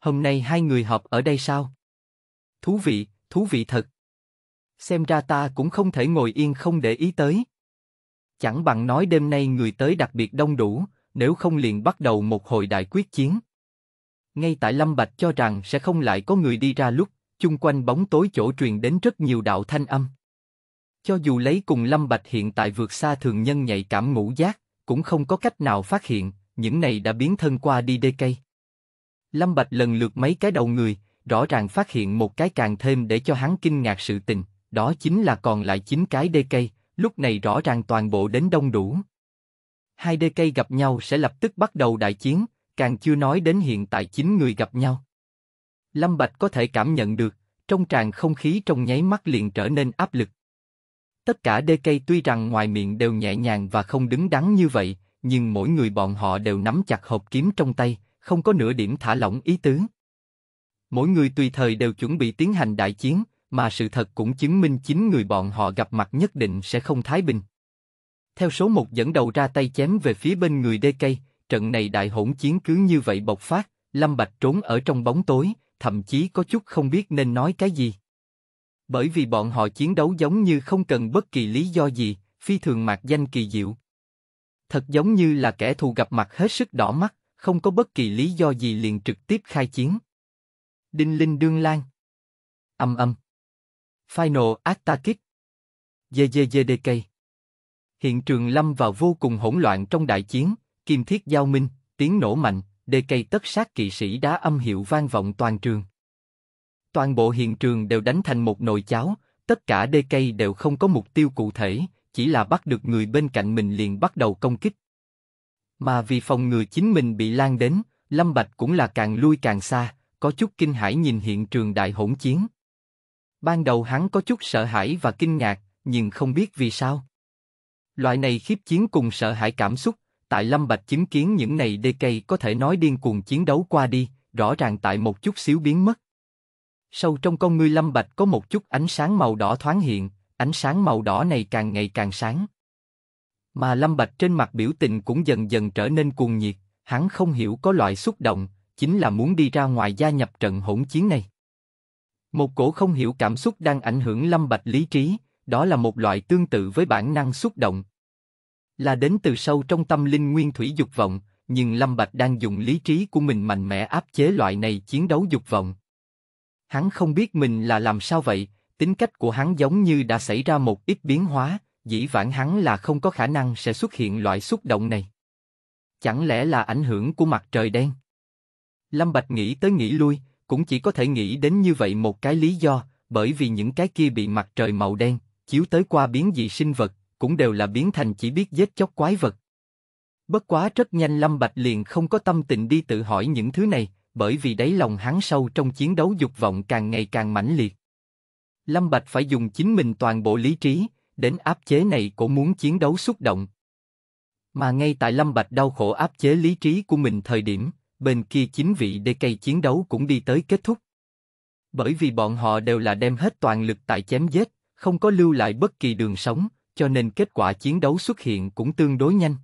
Hôm nay hai người họp ở đây sao? Thú vị, thú vị thật xem ra ta cũng không thể ngồi yên không để ý tới. Chẳng bằng nói đêm nay người tới đặc biệt đông đủ, nếu không liền bắt đầu một hồi đại quyết chiến. Ngay tại Lâm Bạch cho rằng sẽ không lại có người đi ra lúc, chung quanh bóng tối chỗ truyền đến rất nhiều đạo thanh âm. Cho dù lấy cùng Lâm Bạch hiện tại vượt xa thường nhân nhạy cảm ngũ giác, cũng không có cách nào phát hiện, những này đã biến thân qua đi đê cây. Lâm Bạch lần lượt mấy cái đầu người, rõ ràng phát hiện một cái càng thêm để cho hắn kinh ngạc sự tình đó chính là còn lại 9 cái đê cây, lúc này rõ ràng toàn bộ đến đông đủ. Hai đê cây gặp nhau sẽ lập tức bắt đầu đại chiến, càng chưa nói đến hiện tại 9 người gặp nhau. Lâm Bạch có thể cảm nhận được, trong tràn không khí trong nháy mắt liền trở nên áp lực. Tất cả đê cây tuy rằng ngoài miệng đều nhẹ nhàng và không đứng đắn như vậy, nhưng mỗi người bọn họ đều nắm chặt hộp kiếm trong tay, không có nửa điểm thả lỏng ý tứ. Mỗi người tùy thời đều chuẩn bị tiến hành đại chiến, mà sự thật cũng chứng minh chính người bọn họ gặp mặt nhất định sẽ không thái bình. Theo số một dẫn đầu ra tay chém về phía bên người đê cây, trận này đại hỗn chiến cứ như vậy bộc phát, Lâm Bạch trốn ở trong bóng tối, thậm chí có chút không biết nên nói cái gì. Bởi vì bọn họ chiến đấu giống như không cần bất kỳ lý do gì, phi thường mạc danh kỳ diệu. Thật giống như là kẻ thù gặp mặt hết sức đỏ mắt, không có bất kỳ lý do gì liền trực tiếp khai chiến. Đinh Linh đương lan. Âm âm. Final Attack GGGDK Hiện trường lâm vào vô cùng hỗn loạn trong đại chiến, kim thiết giao minh, tiếng nổ mạnh, Cây tất sát kỵ sĩ đá âm hiệu vang vọng toàn trường. Toàn bộ hiện trường đều đánh thành một nồi cháo, tất cả Cây đều không có mục tiêu cụ thể, chỉ là bắt được người bên cạnh mình liền bắt đầu công kích. Mà vì phòng người chính mình bị lan đến, Lâm Bạch cũng là càng lui càng xa, có chút kinh hãi nhìn hiện trường đại hỗn chiến. Ban đầu hắn có chút sợ hãi và kinh ngạc, nhưng không biết vì sao. Loại này khiếp chiến cùng sợ hãi cảm xúc, tại Lâm Bạch chứng kiến những này đê cây có thể nói điên cuồng chiến đấu qua đi, rõ ràng tại một chút xíu biến mất. Sâu trong con ngươi Lâm Bạch có một chút ánh sáng màu đỏ thoáng hiện, ánh sáng màu đỏ này càng ngày càng sáng. Mà Lâm Bạch trên mặt biểu tình cũng dần dần trở nên cuồng nhiệt, hắn không hiểu có loại xúc động, chính là muốn đi ra ngoài gia nhập trận hỗn chiến này. Một cổ không hiểu cảm xúc đang ảnh hưởng Lâm Bạch lý trí, đó là một loại tương tự với bản năng xúc động. Là đến từ sâu trong tâm linh nguyên thủy dục vọng, nhưng Lâm Bạch đang dùng lý trí của mình mạnh mẽ áp chế loại này chiến đấu dục vọng. Hắn không biết mình là làm sao vậy, tính cách của hắn giống như đã xảy ra một ít biến hóa, dĩ vãng hắn là không có khả năng sẽ xuất hiện loại xúc động này. Chẳng lẽ là ảnh hưởng của mặt trời đen? Lâm Bạch nghĩ tới nghĩ lui, cũng chỉ có thể nghĩ đến như vậy một cái lý do, bởi vì những cái kia bị mặt trời màu đen, chiếu tới qua biến dị sinh vật, cũng đều là biến thành chỉ biết giết chóc quái vật. Bất quá rất nhanh Lâm Bạch liền không có tâm tình đi tự hỏi những thứ này, bởi vì đáy lòng hắn sâu trong chiến đấu dục vọng càng ngày càng mãnh liệt. Lâm Bạch phải dùng chính mình toàn bộ lý trí, đến áp chế này cổ muốn chiến đấu xúc động. Mà ngay tại Lâm Bạch đau khổ áp chế lý trí của mình thời điểm, bên kia chính vị đê cây chiến đấu cũng đi tới kết thúc. Bởi vì bọn họ đều là đem hết toàn lực tại chém giết, không có lưu lại bất kỳ đường sống, cho nên kết quả chiến đấu xuất hiện cũng tương đối nhanh.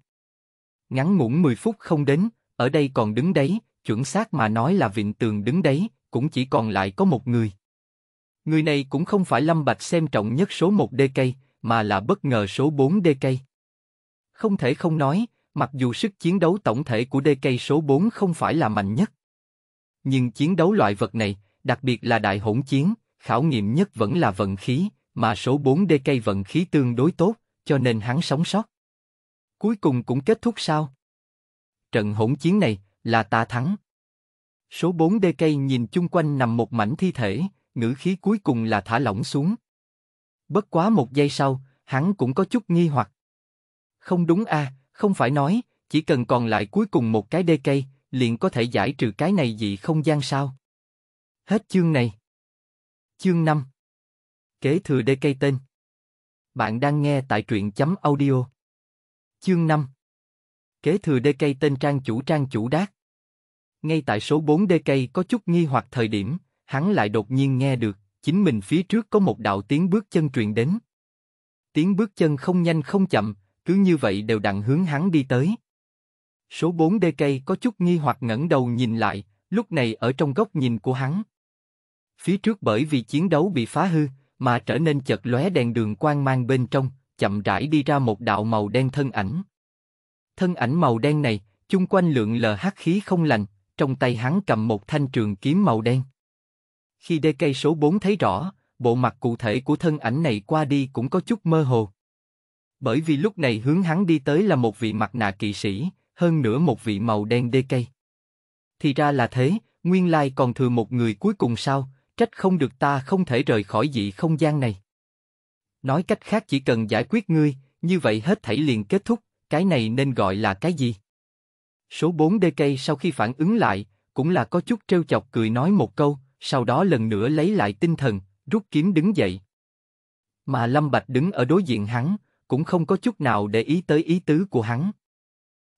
Ngắn ngủn 10 phút không đến, ở đây còn đứng đấy, chuẩn xác mà nói là vịnh tường đứng đấy, cũng chỉ còn lại có một người. Người này cũng không phải Lâm Bạch xem trọng nhất số 1 cây mà là bất ngờ số 4 cây Không thể không nói, mặc dù sức chiến đấu tổng thể của DK số 4 không phải là mạnh nhất. Nhưng chiến đấu loại vật này, đặc biệt là đại hỗn chiến, khảo nghiệm nhất vẫn là vận khí, mà số 4 DK vận khí tương đối tốt, cho nên hắn sống sót. Cuối cùng cũng kết thúc sao? Trận hỗn chiến này là ta thắng. Số 4 DK nhìn chung quanh nằm một mảnh thi thể, ngữ khí cuối cùng là thả lỏng xuống. Bất quá một giây sau, hắn cũng có chút nghi hoặc. Không đúng a, à, không phải nói, chỉ cần còn lại cuối cùng một cái đê cây, liền có thể giải trừ cái này dị không gian sao? Hết chương này. Chương 5 Kế thừa đê cây tên Bạn đang nghe tại truyện chấm audio. Chương 5 Kế thừa đê cây tên trang chủ trang chủ đát. Ngay tại số 4 đê cây có chút nghi hoặc thời điểm, hắn lại đột nhiên nghe được, chính mình phía trước có một đạo tiếng bước chân truyền đến. Tiếng bước chân không nhanh không chậm, cứ như vậy đều đặn hướng hắn đi tới. Số 4 cây có chút nghi hoặc ngẩng đầu nhìn lại, lúc này ở trong góc nhìn của hắn. Phía trước bởi vì chiến đấu bị phá hư, mà trở nên chật lóe đèn đường quang mang bên trong, chậm rãi đi ra một đạo màu đen thân ảnh. Thân ảnh màu đen này, chung quanh lượng lờ hắc khí không lành, trong tay hắn cầm một thanh trường kiếm màu đen. Khi đê cây số 4 thấy rõ, bộ mặt cụ thể của thân ảnh này qua đi cũng có chút mơ hồ. Bởi vì lúc này hướng hắn đi tới là một vị mặt nạ kỵ sĩ, hơn nữa một vị màu đen đê cây. Thì ra là thế, nguyên lai còn thừa một người cuối cùng sao, trách không được ta không thể rời khỏi dị không gian này. Nói cách khác chỉ cần giải quyết ngươi, như vậy hết thảy liền kết thúc, cái này nên gọi là cái gì? Số 4 đê cây sau khi phản ứng lại, cũng là có chút trêu chọc cười nói một câu, sau đó lần nữa lấy lại tinh thần, rút kiếm đứng dậy. Mà Lâm Bạch đứng ở đối diện hắn, cũng không có chút nào để ý tới ý tứ của hắn.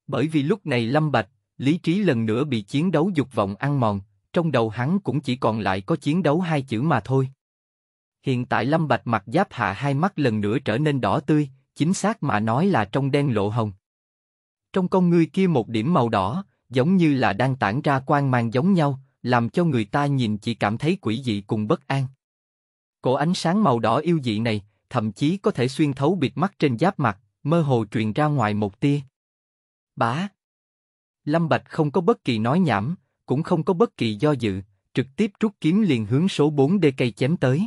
Bởi vì lúc này Lâm Bạch, lý trí lần nữa bị chiến đấu dục vọng ăn mòn, trong đầu hắn cũng chỉ còn lại có chiến đấu hai chữ mà thôi. Hiện tại Lâm Bạch mặt giáp hạ hai mắt lần nữa trở nên đỏ tươi, chính xác mà nói là trong đen lộ hồng. Trong con ngươi kia một điểm màu đỏ, giống như là đang tản ra quang mang giống nhau, làm cho người ta nhìn chỉ cảm thấy quỷ dị cùng bất an. Cổ ánh sáng màu đỏ yêu dị này, thậm chí có thể xuyên thấu bịt mắt trên giáp mặt, mơ hồ truyền ra ngoài một tia. Bá. Lâm Bạch không có bất kỳ nói nhảm, cũng không có bất kỳ do dự, trực tiếp rút kiếm liền hướng số 4 đê cây chém tới.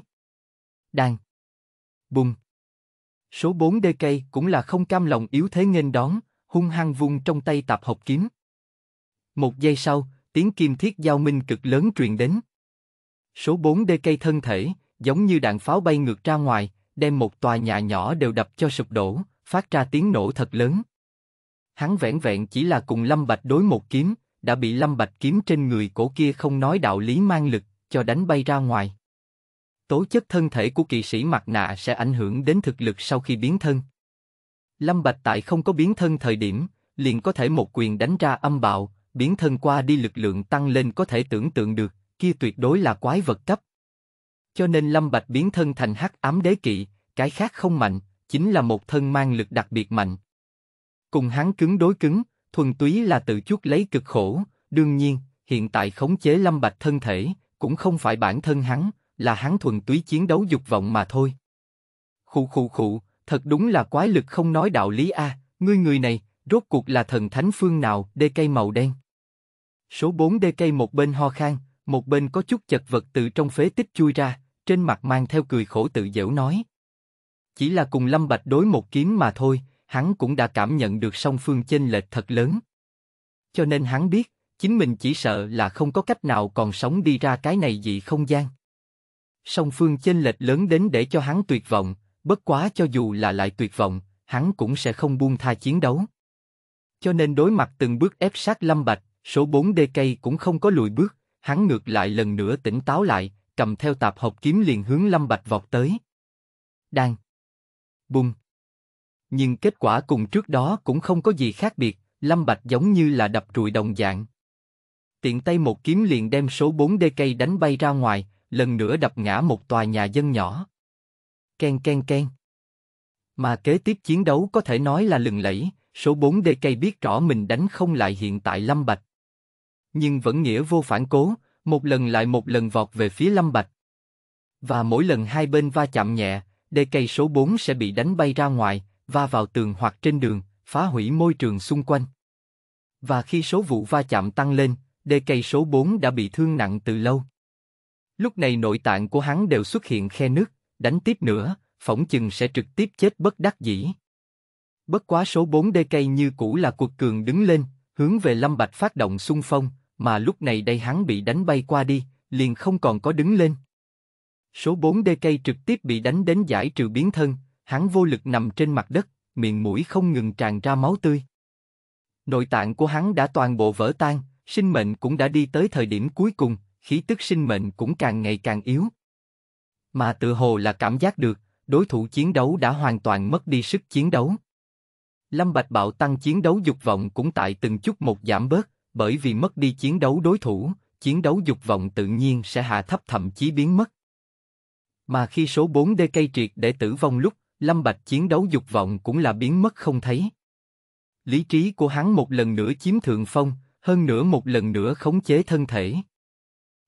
Đang. Bùng. Số 4 đê cây cũng là không cam lòng yếu thế nghênh đón, hung hăng vung trong tay tạp hộp kiếm. Một giây sau, tiếng kim thiết giao minh cực lớn truyền đến. Số 4 đê cây thân thể, giống như đạn pháo bay ngược ra ngoài, đem một tòa nhà nhỏ đều đập cho sụp đổ, phát ra tiếng nổ thật lớn. Hắn vẻn vẹn chỉ là cùng Lâm Bạch đối một kiếm, đã bị Lâm Bạch kiếm trên người cổ kia không nói đạo lý mang lực, cho đánh bay ra ngoài. Tố chất thân thể của kỵ sĩ mặt nạ sẽ ảnh hưởng đến thực lực sau khi biến thân. Lâm Bạch tại không có biến thân thời điểm, liền có thể một quyền đánh ra âm bạo, biến thân qua đi lực lượng tăng lên có thể tưởng tượng được, kia tuyệt đối là quái vật cấp. Cho nên Lâm Bạch biến thân thành hắc ám đế kỵ, cái khác không mạnh, chính là một thân mang lực đặc biệt mạnh. Cùng hắn cứng đối cứng, thuần túy là tự chuốc lấy cực khổ, đương nhiên, hiện tại khống chế Lâm Bạch thân thể, cũng không phải bản thân hắn, là hắn thuần túy chiến đấu dục vọng mà thôi. Khụ khụ khụ, thật đúng là quái lực không nói đạo lý a, à, ngươi người này, rốt cuộc là thần thánh phương nào, đê cây màu đen. Số 4 đê cây một bên ho khan, một bên có chút chật vật từ trong phế tích chui ra, trên mặt mang theo cười khổ tự dễu nói. Chỉ là cùng Lâm Bạch đối một kiếm mà thôi, hắn cũng đã cảm nhận được song phương chênh lệch thật lớn. Cho nên hắn biết, chính mình chỉ sợ là không có cách nào còn sống đi ra cái này dị không gian. Song phương chênh lệch lớn đến để cho hắn tuyệt vọng, bất quá cho dù là lại tuyệt vọng, hắn cũng sẽ không buông tha chiến đấu. Cho nên đối mặt từng bước ép sát Lâm Bạch, số 4 cây cũng không có lùi bước, hắn ngược lại lần nữa tỉnh táo lại, cầm theo tạp học kiếm liền hướng Lâm Bạch vọt tới. Đang. Bùng. Nhưng kết quả cùng trước đó cũng không có gì khác biệt, Lâm Bạch giống như là đập trụi đồng dạng. Tiện tay một kiếm liền đem số 4D cây đánh bay ra ngoài, lần nữa đập ngã một tòa nhà dân nhỏ. Ken ken ken. Mà kế tiếp chiến đấu có thể nói là lừng lẫy, số 4D cây biết rõ mình đánh không lại hiện tại Lâm Bạch. Nhưng vẫn nghĩa vô phản cố, một lần lại một lần vọt về phía Lâm Bạch. Và mỗi lần hai bên va chạm nhẹ, đê cây số 4 sẽ bị đánh bay ra ngoài, va vào tường hoặc trên đường, phá hủy môi trường xung quanh. Và khi số vụ va chạm tăng lên, đê cây số 4 đã bị thương nặng từ lâu. Lúc này nội tạng của hắn đều xuất hiện khe nước, đánh tiếp nữa, phỏng chừng sẽ trực tiếp chết bất đắc dĩ. Bất quá số 4 đê cây như cũ là cuộc cường đứng lên, hướng về Lâm Bạch phát động xung phong, mà lúc này đây hắn bị đánh bay qua đi, liền không còn có đứng lên. Số 4 cây trực tiếp bị đánh đến giải trừ biến thân, hắn vô lực nằm trên mặt đất, miệng mũi không ngừng tràn ra máu tươi. Nội tạng của hắn đã toàn bộ vỡ tan, sinh mệnh cũng đã đi tới thời điểm cuối cùng, khí tức sinh mệnh cũng càng ngày càng yếu. Mà tự hồ là cảm giác được, đối thủ chiến đấu đã hoàn toàn mất đi sức chiến đấu. Lâm Bạch Bạo tăng chiến đấu dục vọng cũng tại từng chút một giảm bớt, bởi vì mất đi chiến đấu đối thủ, chiến đấu dục vọng tự nhiên sẽ hạ thấp thậm chí biến mất. Mà khi số 4 đê cây triệt để tử vong lúc, Lâm Bạch chiến đấu dục vọng cũng là biến mất không thấy. Lý trí của hắn một lần nữa chiếm thượng phong, hơn nữa một lần nữa khống chế thân thể.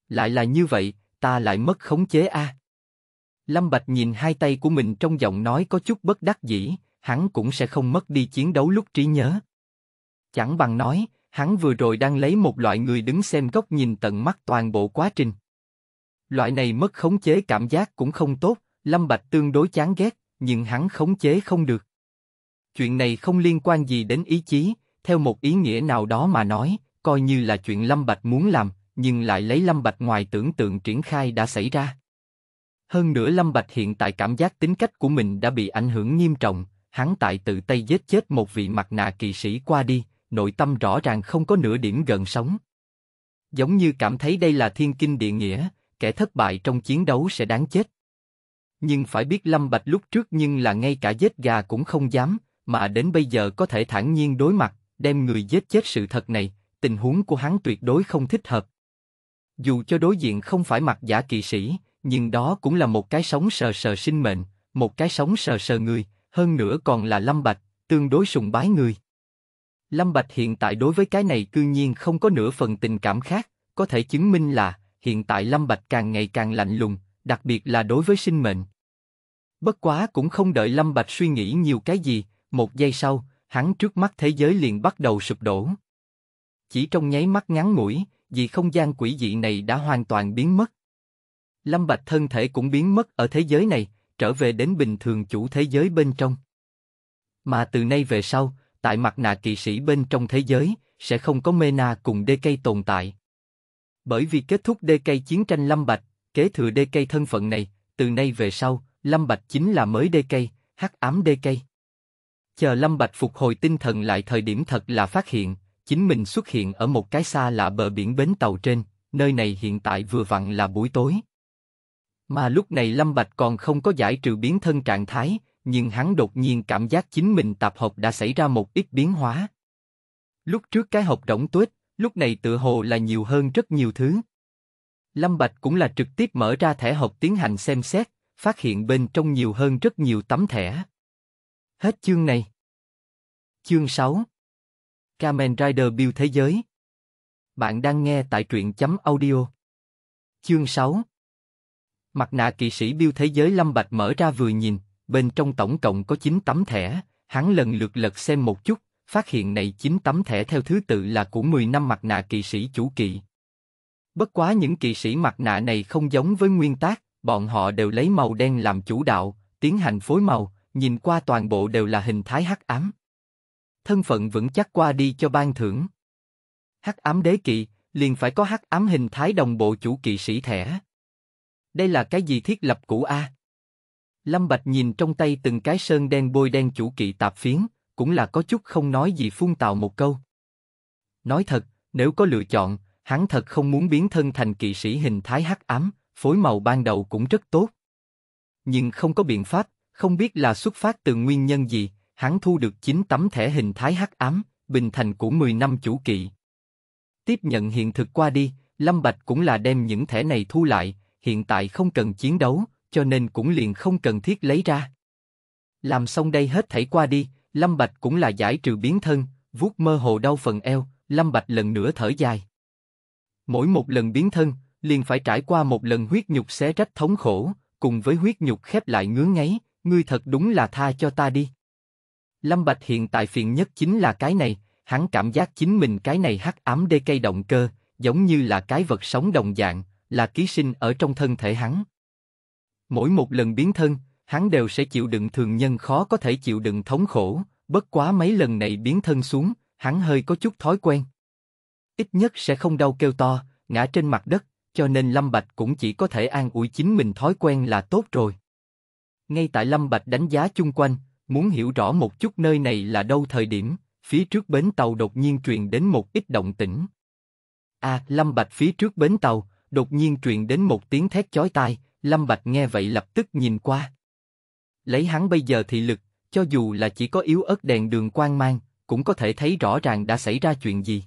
Lại là như vậy, ta lại mất khống chế a. À. Lâm Bạch nhìn hai tay của mình trong giọng nói có chút bất đắc dĩ, hắn cũng sẽ không mất đi chiến đấu lúc trí nhớ. Chẳng bằng nói, Hắn vừa rồi đang lấy một loại người đứng xem góc nhìn tận mắt toàn bộ quá trình. Loại này mất khống chế cảm giác cũng không tốt, Lâm Bạch tương đối chán ghét, nhưng hắn khống chế không được. Chuyện này không liên quan gì đến ý chí, theo một ý nghĩa nào đó mà nói, coi như là chuyện Lâm Bạch muốn làm, nhưng lại lấy Lâm Bạch ngoài tưởng tượng triển khai đã xảy ra. Hơn nữa Lâm Bạch hiện tại cảm giác tính cách của mình đã bị ảnh hưởng nghiêm trọng, hắn tại tự tay giết chết một vị mặt nạ kỳ sĩ qua đi, nội tâm rõ ràng không có nửa điểm gần sống. Giống như cảm thấy đây là thiên kinh địa nghĩa, kẻ thất bại trong chiến đấu sẽ đáng chết. Nhưng phải biết Lâm Bạch lúc trước nhưng là ngay cả giết gà cũng không dám, mà đến bây giờ có thể thản nhiên đối mặt, đem người giết chết sự thật này, tình huống của hắn tuyệt đối không thích hợp. Dù cho đối diện không phải mặt giả kỳ sĩ, nhưng đó cũng là một cái sống sờ sờ sinh mệnh, một cái sống sờ sờ người, hơn nữa còn là Lâm Bạch, tương đối sùng bái người. Lâm Bạch hiện tại đối với cái này cư nhiên không có nửa phần tình cảm khác, có thể chứng minh là hiện tại Lâm Bạch càng ngày càng lạnh lùng, đặc biệt là đối với sinh mệnh. Bất quá cũng không đợi Lâm Bạch suy nghĩ nhiều cái gì, một giây sau, hắn trước mắt thế giới liền bắt đầu sụp đổ. Chỉ trong nháy mắt ngắn ngủi, vì không gian quỷ dị này đã hoàn toàn biến mất. Lâm Bạch thân thể cũng biến mất ở thế giới này, trở về đến bình thường chủ thế giới bên trong. Mà từ nay về sau, tại mặt nạ kỵ sĩ bên trong thế giới, sẽ không có Mena cùng đê cây tồn tại. Bởi vì kết thúc đê cây chiến tranh Lâm Bạch, kế thừa đê cây thân phận này, từ nay về sau, Lâm Bạch chính là mới đê cây, hắc ám đê cây. Chờ Lâm Bạch phục hồi tinh thần lại thời điểm thật là phát hiện, chính mình xuất hiện ở một cái xa lạ bờ biển bến tàu trên, nơi này hiện tại vừa vặn là buổi tối. Mà lúc này Lâm Bạch còn không có giải trừ biến thân trạng thái, nhưng hắn đột nhiên cảm giác chính mình tạp học đã xảy ra một ít biến hóa. Lúc trước cái hộp rỗng tuếch, lúc này tựa hồ là nhiều hơn rất nhiều thứ. Lâm Bạch cũng là trực tiếp mở ra thẻ hộp tiến hành xem xét, phát hiện bên trong nhiều hơn rất nhiều tấm thẻ. Hết chương này. Chương 6 Kamen Rider Build Thế Giới Bạn đang nghe tại truyện chấm audio. Chương 6 Mặt nạ kỳ sĩ Build Thế Giới Lâm Bạch mở ra vừa nhìn, bên trong tổng cộng có 9 tấm thẻ, hắn lần lượt lật xem một chút, phát hiện này 9 tấm thẻ theo thứ tự là của 10 năm mặt nạ kỵ sĩ chủ kỵ. Bất quá những kỵ sĩ mặt nạ này không giống với nguyên tác, bọn họ đều lấy màu đen làm chủ đạo, tiến hành phối màu, nhìn qua toàn bộ đều là hình thái hắc ám. Thân phận vững chắc qua đi cho ban thưởng. Hắc ám đế kỵ, liền phải có hắc ám hình thái đồng bộ chủ kỵ sĩ thẻ. Đây là cái gì thiết lập cũ a? Lâm Bạch nhìn trong tay từng cái sơn đen bôi đen chủ kỵ tạp phiến, cũng là có chút không nói gì phun tào một câu. Nói thật, nếu có lựa chọn, hắn thật không muốn biến thân thành kỵ sĩ hình thái hắc ám, phối màu ban đầu cũng rất tốt. Nhưng không có biện pháp, không biết là xuất phát từ nguyên nhân gì, hắn thu được 9 tấm thẻ hình thái hắc ám, bình thành của 10 năm chủ kỵ. Tiếp nhận hiện thực qua đi, Lâm Bạch cũng là đem những thẻ này thu lại, hiện tại không cần chiến đấu, cho nên cũng liền không cần thiết lấy ra. Làm xong đây hết thảy qua đi, Lâm Bạch cũng là giải trừ biến thân, vuốt mơ hồ đau phần eo, Lâm Bạch lần nữa thở dài. Mỗi một lần biến thân, liền phải trải qua một lần huyết nhục xé rách thống khổ, cùng với huyết nhục khép lại ngứa ngáy, ngươi thật đúng là tha cho ta đi. Lâm Bạch hiện tại phiền nhất chính là cái này, hắn cảm giác chính mình cái này hắc ám đê cây động cơ, giống như là cái vật sống đồng dạng, là ký sinh ở trong thân thể hắn. Mỗi một lần biến thân, hắn đều sẽ chịu đựng thường nhân khó có thể chịu đựng thống khổ, bất quá mấy lần này biến thân xuống, hắn hơi có chút thói quen. Ít nhất sẽ không đau kêu to, ngã trên mặt đất, cho nên Lâm Bạch cũng chỉ có thể an ủi chính mình thói quen là tốt rồi. Ngay tại Lâm Bạch đánh giá chung quanh, muốn hiểu rõ một chút nơi này là đâu thời điểm, phía trước bến tàu đột nhiên truyền đến một ít động tĩnh. À, Lâm Bạch phía trước bến tàu, đột nhiên truyền đến một tiếng thét chói tai, Lâm Bạch nghe vậy lập tức nhìn qua. Lấy hắn bây giờ thị lực, cho dù là chỉ có yếu ớt đèn đường quang mang, cũng có thể thấy rõ ràng đã xảy ra chuyện gì.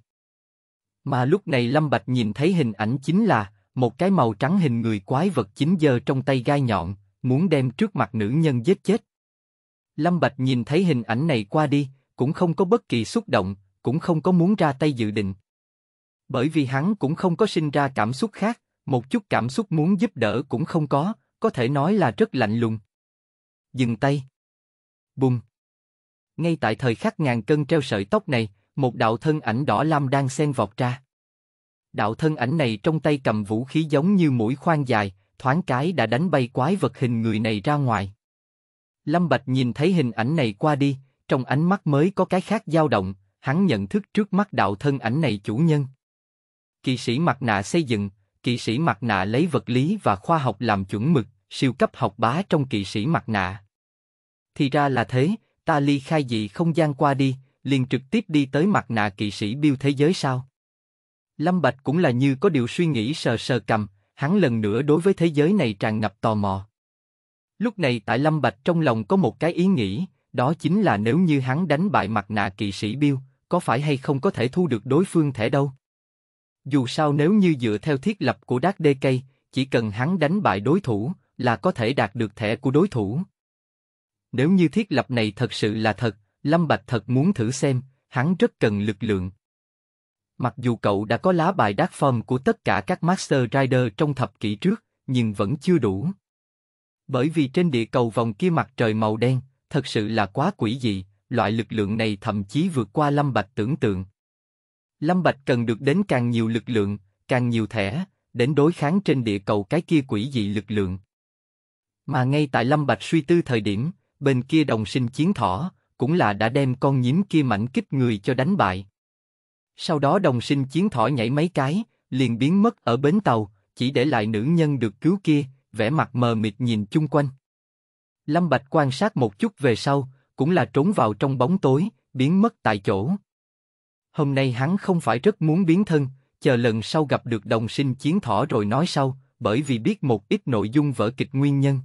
Mà lúc này Lâm Bạch nhìn thấy hình ảnh chính là một cái màu trắng hình người quái vật chính giờ trong tay gai nhọn, muốn đem trước mặt nữ nhân giết chết. Lâm Bạch nhìn thấy hình ảnh này qua đi, cũng không có bất kỳ xúc động, cũng không có muốn ra tay dự định. Bởi vì hắn cũng không có sinh ra cảm xúc khác, một chút cảm xúc muốn giúp đỡ cũng không có, có thể nói là rất lạnh lùng. Dừng tay. Bùng. Ngay tại thời khắc ngàn cân treo sợi tóc này, một đạo thân ảnh đỏ lam đang xen vọt ra. Đạo thân ảnh này trong tay cầm vũ khí giống như mũi khoan dài, thoáng cái đã đánh bay quái vật hình người này ra ngoài. Lâm Bạch nhìn thấy hình ảnh này qua đi, trong ánh mắt mới có cái khác dao động, hắn nhận thức trước mắt đạo thân ảnh này chủ nhân. Kỳ sĩ mặt nạ xây dựng, kỵ sĩ mặt nạ lấy vật lý và khoa học làm chuẩn mực, siêu cấp học bá trong kỵ sĩ mặt nạ. Thì ra là thế, ta ly khai dị không gian qua đi, liền trực tiếp đi tới mặt nạ kỵ sĩ biêu thế giới sao? Lâm Bạch cũng là như có điều suy nghĩ sờ sờ cầm, hắn lần nữa đối với thế giới này tràn ngập tò mò. Lúc này tại Lâm Bạch trong lòng có một cái ý nghĩ, đó chính là nếu như hắn đánh bại mặt nạ kỵ sĩ biêu, có phải hay không có thể thu được đối phương thẻ đâu? Dù sao nếu như dựa theo thiết lập của Đác Đê Cây, chỉ cần hắn đánh bại đối thủ là có thể đạt được thẻ của đối thủ. Nếu như thiết lập này thật sự là thật, Lâm Bạch thật muốn thử xem, hắn rất cần lực lượng. Mặc dù cậu đã có lá bài đác form của tất cả các Master Rider trong thập kỷ trước, nhưng vẫn chưa đủ. Bởi vì trên địa cầu vòng kia mặt trời màu đen, thật sự là quá quỷ dị, loại lực lượng này thậm chí vượt qua Lâm Bạch tưởng tượng. Lâm Bạch cần được đến càng nhiều lực lượng, càng nhiều thẻ, đến đối kháng trên địa cầu cái kia quỷ dị lực lượng. Mà ngay tại Lâm Bạch suy tư thời điểm, bên kia đồng sinh chiến thỏ, cũng là đã đem con nhím kia mảnh kích người cho đánh bại. Sau đó đồng sinh chiến thỏ nhảy mấy cái, liền biến mất ở bến tàu, chỉ để lại nữ nhân được cứu kia, vẻ mặt mờ mịt nhìn chung quanh. Lâm Bạch quan sát một chút về sau, cũng là trốn vào trong bóng tối, biến mất tại chỗ. Hôm nay hắn không phải rất muốn biến thân, chờ lần sau gặp được đồng sinh chiến thỏ rồi nói sau, bởi vì biết một ít nội dung vở kịch nguyên nhân.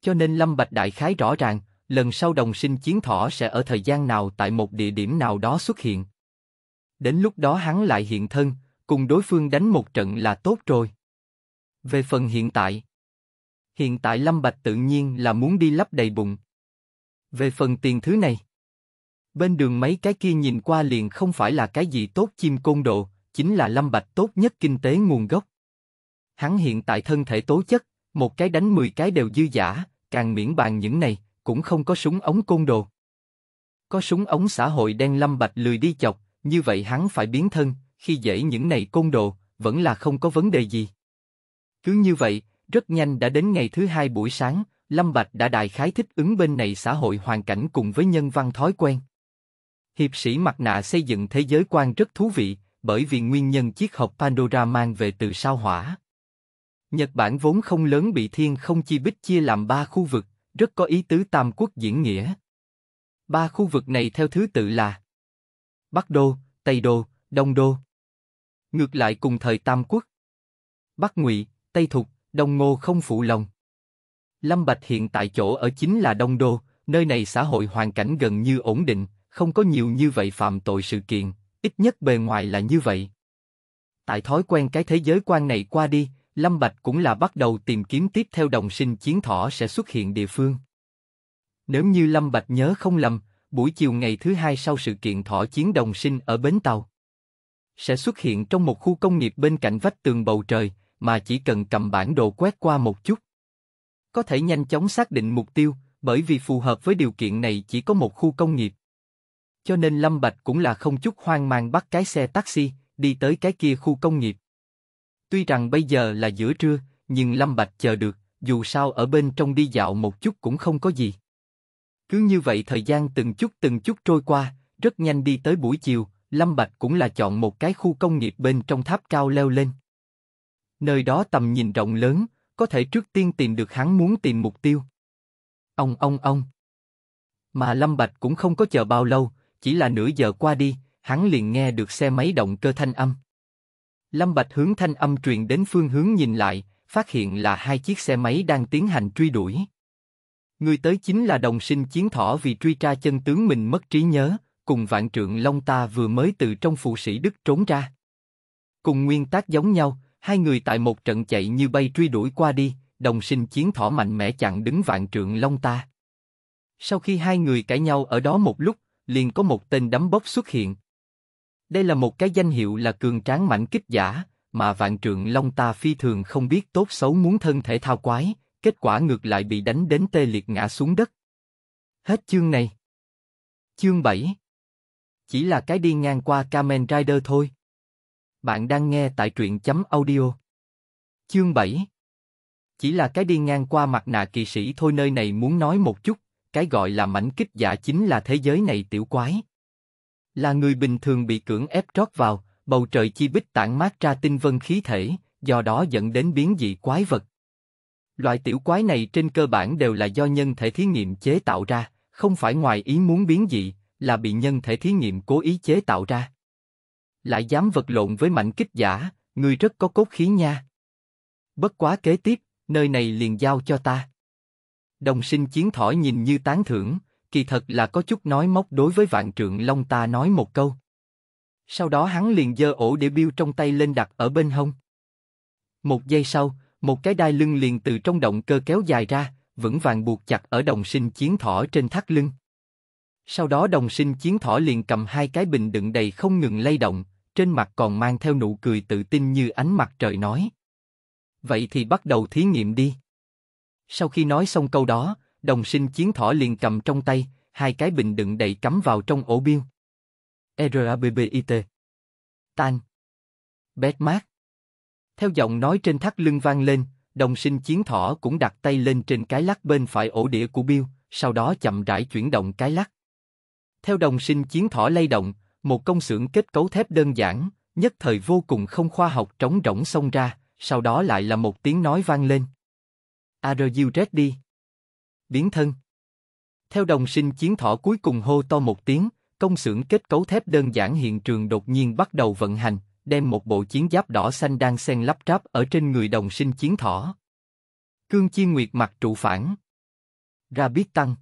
Cho nên Lâm Bạch Đại Khái rõ ràng, lần sau đồng sinh chiến thỏ sẽ ở thời gian nào tại một địa điểm nào đó xuất hiện. Đến lúc đó hắn lại hiện thân, cùng đối phương đánh một trận là tốt rồi. Về phần hiện tại, hiện tại Lâm Bạch tự nhiên là muốn đi lấp đầy bụng. Về phần tiền thứ này, Bên đường mấy cái kia nhìn qua liền không phải là cái gì tốt chim côn độ, chính là Lâm Bạch tốt nhất kinh tế nguồn gốc. Hắn hiện tại thân thể tố chất, một cái đánh 10 cái đều dư giả, càng miễn bàn những này, cũng không có súng ống côn đồ. Có súng ống xã hội đen Lâm Bạch lười đi chọc, như vậy hắn phải biến thân, khi dễ những này côn đồ, vẫn là không có vấn đề gì. Cứ như vậy, rất nhanh đã đến ngày thứ hai buổi sáng, Lâm Bạch đã đại khái thích ứng bên này xã hội hoàn cảnh cùng với nhân văn thói quen. Hiệp sĩ mặt nạ xây dựng thế giới quan rất thú vị, bởi vì nguyên nhân chiếc hộp Pandora mang về từ sao hỏa. Nhật Bản vốn không lớn bị thiên không chi bích chia làm ba khu vực, rất có ý tứ tam quốc diễn nghĩa. Ba khu vực này theo thứ tự là Bắc Đô, Tây Đô, Đông Đô. Ngược lại cùng thời tam quốc. Bắc Ngụy, Tây Thục, Đông Ngô không phụ lòng. Lâm Bạch hiện tại chỗ ở chính là Đông Đô, nơi này xã hội hoàn cảnh gần như ổn định, không có nhiều như vậy phạm tội sự kiện, ít nhất bề ngoài là như vậy. Tại thói quen cái thế giới quan này qua đi, Lâm Bạch cũng là bắt đầu tìm kiếm tiếp theo đồng sinh chiến thỏ sẽ xuất hiện địa phương. Nếu như Lâm Bạch nhớ không lầm, buổi chiều ngày thứ hai sau sự kiện thỏ chiến đồng sinh ở Bến Tàu, sẽ xuất hiện trong một khu công nghiệp bên cạnh vách tường bầu trời, mà chỉ cần cầm bản đồ quét qua một chút. Có thể nhanh chóng xác định mục tiêu, bởi vì phù hợp với điều kiện này chỉ có một khu công nghiệp. Cho nên Lâm Bạch cũng là không chút hoang mang bắt cái xe taxi, đi tới cái kia khu công nghiệp. Tuy rằng bây giờ là giữa trưa, nhưng Lâm Bạch chờ được, dù sao ở bên trong đi dạo một chút cũng không có gì. Cứ như vậy thời gian từng chút từng chút trôi qua, rất nhanh đi tới buổi chiều, Lâm Bạch cũng là chọn một cái khu công nghiệp bên trong tháp cao leo lên. Nơi đó tầm nhìn rộng lớn, có thể trước tiên tìm được hắn muốn tìm mục tiêu. Ông ông ông. Mà Lâm Bạch cũng không có chờ bao lâu, chỉ là nửa giờ qua đi, hắn liền nghe được xe máy động cơ thanh âm. Lâm Bạch hướng thanh âm truyền đến phương hướng nhìn lại, phát hiện là hai chiếc xe máy đang tiến hành truy đuổi. Người tới chính là đồng sinh chiến thỏ vì truy tra chân tướng mình mất trí nhớ, cùng vạn trượng long ta vừa mới từ trong phụ sĩ Đức trốn ra. Cùng nguyên tác giống nhau, hai người tại một trận chạy như bay truy đuổi qua đi, đồng sinh chiến thỏ mạnh mẽ chặn đứng vạn trượng long ta. Sau khi hai người cãi nhau ở đó một lúc, liền có một tên đấm bốc xuất hiện. Đây là một cái danh hiệu là cường tráng mạnh kích giả, mà vạn trượng long ta phi thường không biết tốt xấu muốn thân thể thao quái, kết quả ngược lại bị đánh đến tê liệt ngã xuống đất. Hết chương này. Chương 7 Chỉ là cái đi ngang qua Kamen Rider thôi. Bạn đang nghe tại truyện chấm audio. Chương 7 Chỉ là cái đi ngang qua mặt nạ kỳ sĩ thôi nơi này muốn nói một chút cái gọi là mảnh kích giả chính là thế giới này tiểu quái. Là người bình thường bị cưỡng ép trót vào, bầu trời chi bích tản mát ra tinh vân khí thể, do đó dẫn đến biến dị quái vật. Loại tiểu quái này trên cơ bản đều là do nhân thể thí nghiệm chế tạo ra, không phải ngoài ý muốn biến dị, là bị nhân thể thí nghiệm cố ý chế tạo ra. Lại dám vật lộn với mạnh kích giả, người rất có cốt khí nha. Bất quá kế tiếp, nơi này liền giao cho ta. Đồng sinh chiến thỏi nhìn như tán thưởng, kỳ thật là có chút nói móc đối với vạn trượng long ta nói một câu. Sau đó hắn liền giơ ổ để biêu trong tay lên đặt ở bên hông. Một giây sau, một cái đai lưng liền từ trong động cơ kéo dài ra, vững vàng buộc chặt ở đồng sinh chiến thỏ trên thắt lưng. Sau đó đồng sinh chiến thỏ liền cầm hai cái bình đựng đầy không ngừng lay động, trên mặt còn mang theo nụ cười tự tin như ánh mặt trời nói. Vậy thì bắt đầu thí nghiệm đi. Sau khi nói xong câu đó, đồng sinh chiến thỏ liền cầm trong tay, hai cái bình đựng đầy cắm vào trong ổ biêu. R-A-B-B-I-T Tan Bét mát Theo giọng nói trên thắt lưng vang lên, đồng sinh chiến thỏ cũng đặt tay lên trên cái lắc bên phải ổ đĩa của biêu, sau đó chậm rãi chuyển động cái lắc. Theo đồng sinh chiến thỏ lay động, một công xưởng kết cấu thép đơn giản, nhất thời vô cùng không khoa học trống rỗng xông ra, sau đó lại là một tiếng nói vang lên. Argyuret đi. Biến thân. Theo đồng sinh chiến thỏ cuối cùng hô to một tiếng, công xưởng kết cấu thép đơn giản hiện trường đột nhiên bắt đầu vận hành, đem một bộ chiến giáp đỏ xanh đang xen lắp ráp ở trên người đồng sinh chiến thỏ. Cương Chi Nguyệt mặt trụ phản. Ra biết tăng.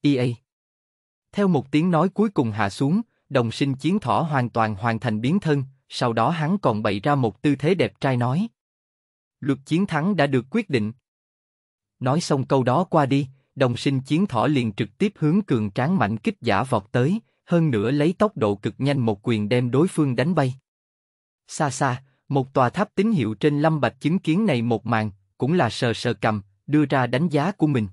EA. Theo một tiếng nói cuối cùng hạ xuống, đồng sinh chiến thỏ hoàn toàn hoàn thành biến thân, sau đó hắn còn bày ra một tư thế đẹp trai nói. Luật chiến thắng đã được quyết định. Nói xong câu đó qua đi, đồng sinh chiến thỏ liền trực tiếp hướng cường tráng mạnh kích giả vọt tới, hơn nữa lấy tốc độ cực nhanh một quyền đem đối phương đánh bay. Xa xa, một tòa tháp tín hiệu trên lâm bạch chứng kiến này một màn, cũng là sờ sờ cầm, đưa ra đánh giá của mình.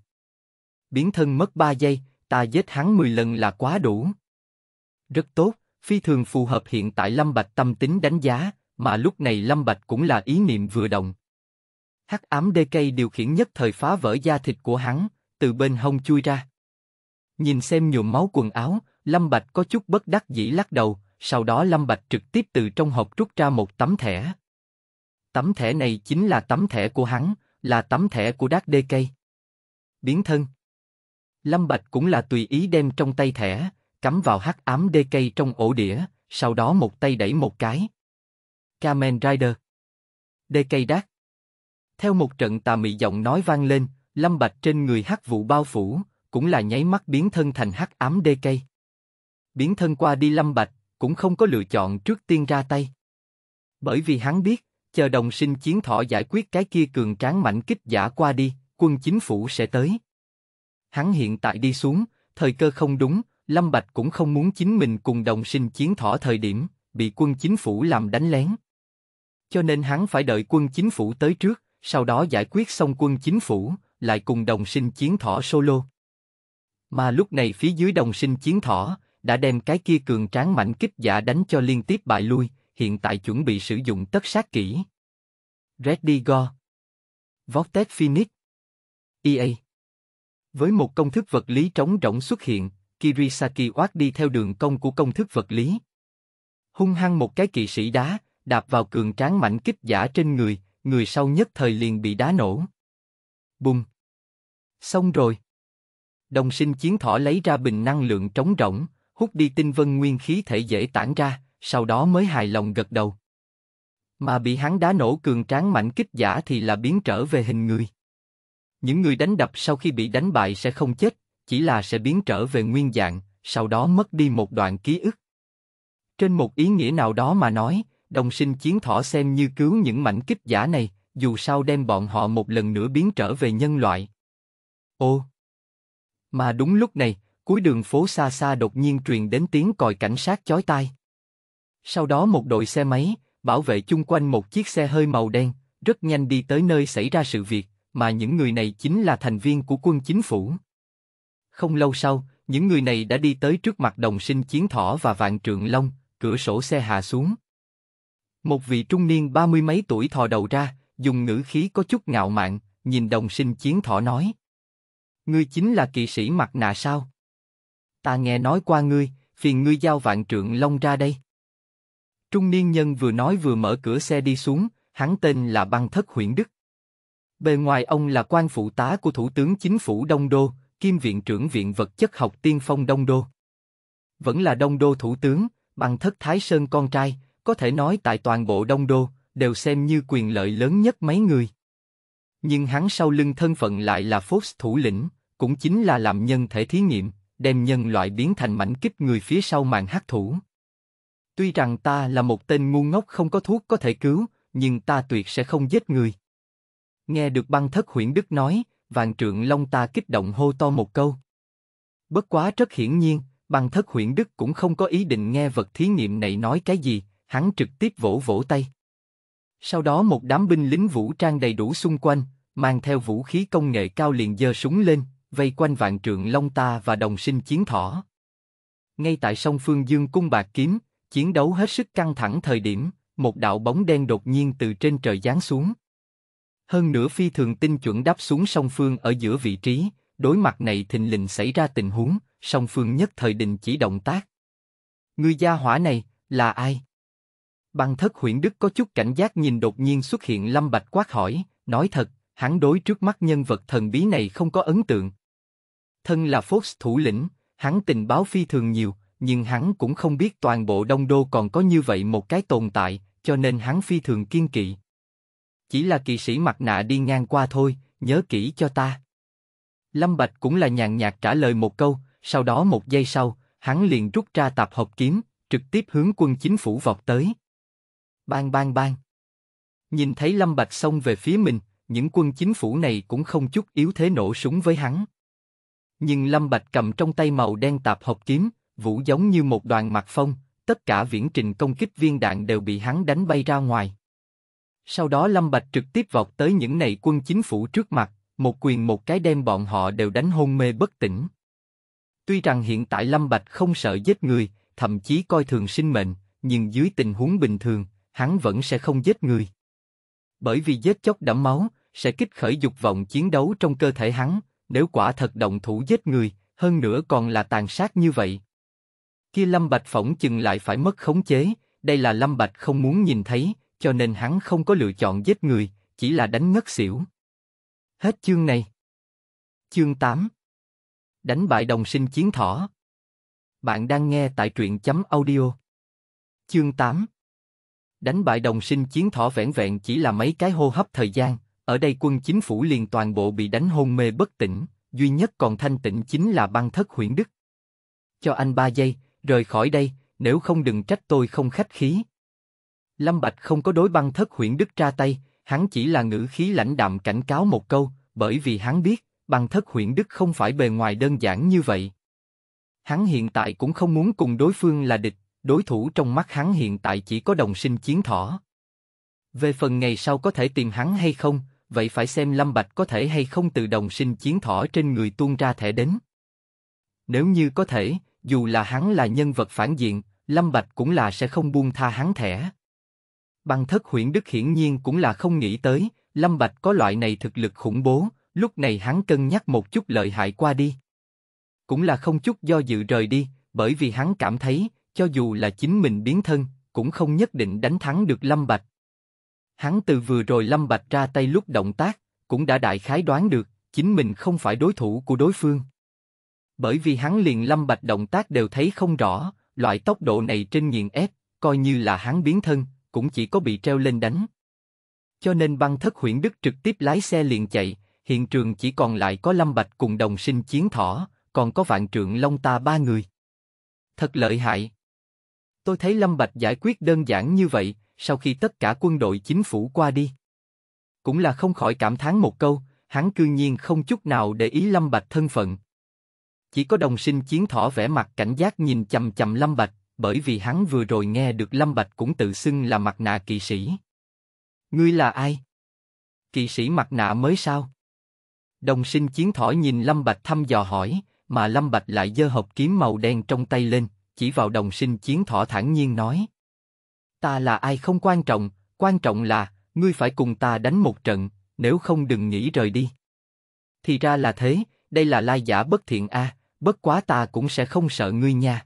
Biến thân mất 3 giây, ta giết hắn 10 lần là quá đủ. Rất tốt, phi thường phù hợp hiện tại lâm bạch tâm tính đánh giá, mà lúc này lâm bạch cũng là ý niệm vừa động, hắc ám đê cây điều khiển nhất thời phá vỡ da thịt của hắn, từ bên hông chui ra. Nhìn xem nhuộm máu quần áo, Lâm Bạch có chút bất đắc dĩ lắc đầu, sau đó Lâm Bạch trực tiếp từ trong hộp rút ra một tấm thẻ. Tấm thẻ này chính là tấm thẻ của hắn, là tấm thẻ của Đát Đê Cây. Biến thân Lâm Bạch cũng là tùy ý đem trong tay thẻ, cắm vào hắc ám đê cây trong ổ đĩa, sau đó một tay đẩy một cái. Kamen Rider Đê cây đát theo một trận tà mị giọng nói vang lên, Lâm Bạch trên người hắc vụ bao phủ, cũng là nháy mắt biến thân thành hắc ám đê cây. Biến thân qua đi Lâm Bạch, cũng không có lựa chọn trước tiên ra tay. Bởi vì hắn biết, chờ đồng sinh chiến thọ giải quyết cái kia cường tráng mạnh kích giả qua đi, quân chính phủ sẽ tới. Hắn hiện tại đi xuống, thời cơ không đúng, Lâm Bạch cũng không muốn chính mình cùng đồng sinh chiến thọ thời điểm, bị quân chính phủ làm đánh lén. Cho nên hắn phải đợi quân chính phủ tới trước, sau đó giải quyết xong quân chính phủ, lại cùng đồng sinh chiến thỏ solo. Mà lúc này phía dưới đồng sinh chiến thỏ, đã đem cái kia cường tráng mạnh kích giả đánh cho liên tiếp bại lui, hiện tại chuẩn bị sử dụng tất sát kỹ. Ready go. Vortex Phoenix. EA. Với một công thức vật lý trống rỗng xuất hiện, Kirisaki oát đi theo đường cong của công thức vật lý. Hung hăng một cái kỵ sĩ đá, đạp vào cường tráng mạnh kích giả trên người, người sau nhất thời liền bị đá nổ. Bùng! Xong rồi! Đồng sinh chiến thỏ lấy ra bình năng lượng trống rỗng, hút đi tinh vân nguyên khí thể dễ tản ra, sau đó mới hài lòng gật đầu. Mà bị hắn đá nổ cường tráng mạnh kích giả thì là biến trở về hình người. Những người đánh đập sau khi bị đánh bại sẽ không chết, chỉ là sẽ biến trở về nguyên dạng, sau đó mất đi một đoạn ký ức. Trên một ý nghĩa nào đó mà nói, đồng sinh chiến thỏ xem như cứu những mảnh kích giả này, dù sao đem bọn họ một lần nữa biến trở về nhân loại. Ô! Mà đúng lúc này, cuối đường phố xa xa đột nhiên truyền đến tiếng còi cảnh sát chói tai. Sau đó một đội xe máy, bảo vệ chung quanh một chiếc xe hơi màu đen, rất nhanh đi tới nơi xảy ra sự việc, mà những người này chính là thành viên của quân chính phủ. Không lâu sau, những người này đã đi tới trước mặt đồng sinh chiến thỏ và vạn trượng long, cửa sổ xe hạ xuống. Một vị trung niên ba mươi mấy tuổi thò đầu ra, dùng ngữ khí có chút ngạo mạn, nhìn đồng sinh chiến thọ nói. Ngươi chính là kỵ sĩ mặt nạ sao? Ta nghe nói qua ngươi, phiền ngươi giao vạn trượng long ra đây. Trung niên nhân vừa nói vừa mở cửa xe đi xuống, hắn tên là băng thất huyện Đức. Bề ngoài ông là quan phụ tá của Thủ tướng Chính phủ Đông Đô, kiêm viện trưởng Viện Vật chất học Tiên Phong Đông Đô. Vẫn là Đông Đô Thủ tướng, băng thất Thái Sơn con trai, có thể nói tại toàn bộ Đông Đô, đều xem như quyền lợi lớn nhất mấy người. Nhưng hắn sau lưng thân phận lại là Fox thủ lĩnh, cũng chính là làm nhân thể thí nghiệm, đem nhân loại biến thành mảnh kích người phía sau màn hắc thủ. Tuy rằng ta là một tên ngu ngốc không có thuốc có thể cứu, nhưng ta tuyệt sẽ không giết người. Nghe được băng thất huyển đức nói, vàng trượng long ta kích động hô to một câu. Bất quá rất hiển nhiên, băng thất huyển đức cũng không có ý định nghe vật thí nghiệm này nói cái gì, hắn trực tiếp vỗ vỗ tay. Sau đó một đám binh lính vũ trang đầy đủ xung quanh, mang theo vũ khí công nghệ cao liền giơ súng lên, vây quanh vạn trượng long ta và đồng sinh chiến thỏ. Ngay tại sông Phương Dương cung bạc kiếm, chiến đấu hết sức căng thẳng thời điểm, một đạo bóng đen đột nhiên từ trên trời giáng xuống. Hơn nữa phi thường tinh chuẩn đáp xuống sông phương ở giữa vị trí, đối mặt này thình lình xảy ra tình huống, sông phương nhất thời định chỉ động tác. Người gia hỏa này là ai? Băng thất huyện đức có chút cảnh giác nhìn đột nhiên xuất hiện Lâm Bạch quát hỏi, nói thật, hắn đối trước mắt nhân vật thần bí này không có ấn tượng. Thân là Fox thủ lĩnh, hắn tình báo phi thường nhiều, nhưng hắn cũng không biết toàn bộ Đông Đô còn có như vậy một cái tồn tại, cho nên hắn phi thường kiên kỵ. Chỉ là kỵ sĩ mặt nạ đi ngang qua thôi, nhớ kỹ cho ta. Lâm Bạch cũng là nhàn nhạt trả lời một câu, sau đó một giây sau, hắn liền rút ra tạp hộp kiếm, trực tiếp hướng quân chính phủ vọt tới. Bang bang bang. Nhìn thấy Lâm Bạch xông về phía mình, những quân chính phủ này cũng không chút yếu thế nổ súng với hắn. Nhưng Lâm Bạch cầm trong tay màu đen tạp hộp kiếm, vũ giống như một đoàn mặt phong, tất cả viễn trình công kích viên đạn đều bị hắn đánh bay ra ngoài. Sau đó Lâm Bạch trực tiếp vọt tới những này quân chính phủ trước mặt, một quyền một cái đem bọn họ đều đánh hôn mê bất tỉnh. Tuy rằng hiện tại Lâm Bạch không sợ giết người, thậm chí coi thường sinh mệnh, nhưng dưới tình huống bình thường, hắn vẫn sẽ không giết người. Bởi vì giết chóc đẫm máu, sẽ kích khởi dục vọng chiến đấu trong cơ thể hắn, nếu quả thật động thủ giết người, hơn nữa còn là tàn sát như vậy. Kia Lâm Bạch phỏng chừng lại phải mất khống chế, đây là Lâm Bạch không muốn nhìn thấy, cho nên hắn không có lựa chọn giết người, chỉ là đánh ngất xỉu. Hết chương này. Chương 8 Đánh bại đồng sinh chiến thỏ Bạn đang nghe tại truyện chấm audio. Chương 8 Đánh bại đồng sinh chiến thỏ vẻn vẹn chỉ là mấy cái hô hấp thời gian, ở đây quân chính phủ liền toàn bộ bị đánh hôn mê bất tỉnh, duy nhất còn thanh tịnh chính là băng thất huyện Đức. Cho anh ba giây, rời khỏi đây, nếu không đừng trách tôi không khách khí. Lâm Bạch không có đối băng thất huyện Đức ra tay, hắn chỉ là ngữ khí lãnh đạm cảnh cáo một câu, bởi vì hắn biết, băng thất huyện Đức không phải bề ngoài đơn giản như vậy. Hắn hiện tại cũng không muốn cùng đối phương là địch, đối thủ trong mắt hắn hiện tại chỉ có đồng sinh chiến thỏ. Về phần ngày sau có thể tìm hắn hay không, vậy phải xem Lâm Bạch có thể hay không từ đồng sinh chiến thỏ trên người tuôn ra thể đến. Nếu như có thể, dù là hắn là nhân vật phản diện, Lâm Bạch cũng là sẽ không buông tha hắn thẻ. Băng thất huyện đức hiển nhiên cũng là không nghĩ tới, Lâm Bạch có loại này thực lực khủng bố, lúc này hắn cân nhắc một chút lợi hại qua đi. Cũng là không chút do dự rời đi, bởi vì hắn cảm thấy, cho dù là chính mình biến thân, cũng không nhất định đánh thắng được Lâm Bạch. Hắn từ vừa rồi Lâm Bạch ra tay lúc động tác, cũng đã đại khái đoán được, chính mình không phải đối thủ của đối phương. Bởi vì hắn liền Lâm Bạch động tác đều thấy không rõ, loại tốc độ này trên nghiền ép, coi như là hắn biến thân, cũng chỉ có bị treo lên đánh. Cho nên băng thất huyển Đức trực tiếp lái xe liền chạy, hiện trường chỉ còn lại có Lâm Bạch cùng đồng sinh chiến thỏ, còn có vạn trượng long ta ba người. Thật lợi hại. Tôi thấy Lâm Bạch giải quyết đơn giản như vậy, sau khi tất cả quân đội chính phủ qua đi. Cũng là không khỏi cảm thán một câu, hắn cư nhiên không chút nào để ý Lâm Bạch thân phận. Chỉ có đồng sinh chiến thỏ vẻ mặt cảnh giác nhìn chầm chầm Lâm Bạch, bởi vì hắn vừa rồi nghe được Lâm Bạch cũng tự xưng là mặt nạ kỵ sĩ. Ngươi là ai? Kỵ sĩ mặt nạ mới sao? Đồng sinh chiến thỏ nhìn Lâm Bạch thăm dò hỏi, mà Lâm Bạch lại giơ hộp kiếm màu đen trong tay lên, chỉ vào đồng sinh chiến thỏ thản nhiên nói. Ta là ai không quan trọng, quan trọng là, ngươi phải cùng ta đánh một trận, nếu không đừng nghĩ rời đi. Thì ra là thế, đây là lai giả bất thiện a, à, bất quá ta cũng sẽ không sợ ngươi nha.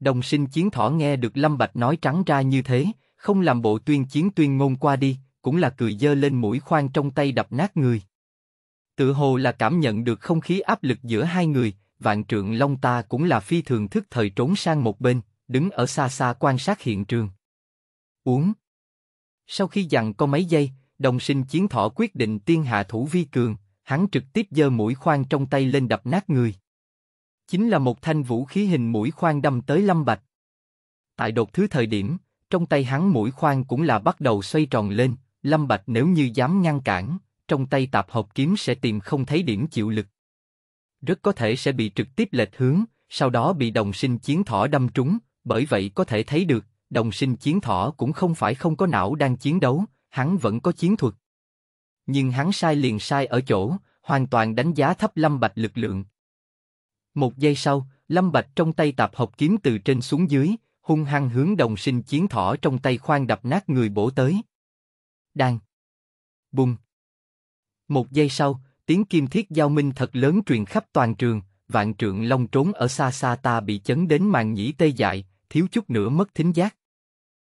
Đồng sinh chiến thỏ nghe được Lâm Bạch nói trắng ra như thế, không làm bộ tuyên chiến tuyên ngôn qua đi, cũng là cười dơ lên mũi khoan trong tay đập nát người. Tự hồ là cảm nhận được không khí áp lực giữa hai người, vạn trượng long ta cũng là phi thường thức thời trốn sang một bên, đứng ở xa xa quan sát hiện trường. Uống. Sau khi dặn có mấy giây, đồng sinh chiến thọ quyết định tiên hạ thủ vi cường, hắn trực tiếp giơ mũi khoan trong tay lên đập nát người. Chính là một thanh vũ khí hình mũi khoan đâm tới Lâm Bạch. Tại đột thứ thời điểm, trong tay hắn mũi khoan cũng là bắt đầu xoay tròn lên, Lâm Bạch nếu như dám ngăn cản, trong tay tạp hộp kiếm sẽ tìm không thấy điểm chịu lực rất có thể sẽ bị trực tiếp lệch hướng, sau đó bị đồng sinh chiến thỏ đâm trúng, bởi vậy có thể thấy được, đồng sinh chiến thỏ cũng không phải không có não đang chiến đấu, hắn vẫn có chiến thuật. Nhưng hắn sai liền sai ở chỗ, hoàn toàn đánh giá thấp Lâm Bạch lực lượng. Một giây sau, Lâm Bạch trong tay tạp học kiếm từ trên xuống dưới, hung hăng hướng đồng sinh chiến thỏ trong tay khoan đập nát người bổ tới. Đang. Bùng. Một giây sau, tiếng kim thiết giao minh thật lớn truyền khắp toàn trường, vạn trượng long trốn ở xa xa ta bị chấn đến màn nhĩ tê dại, thiếu chút nữa mất thính giác.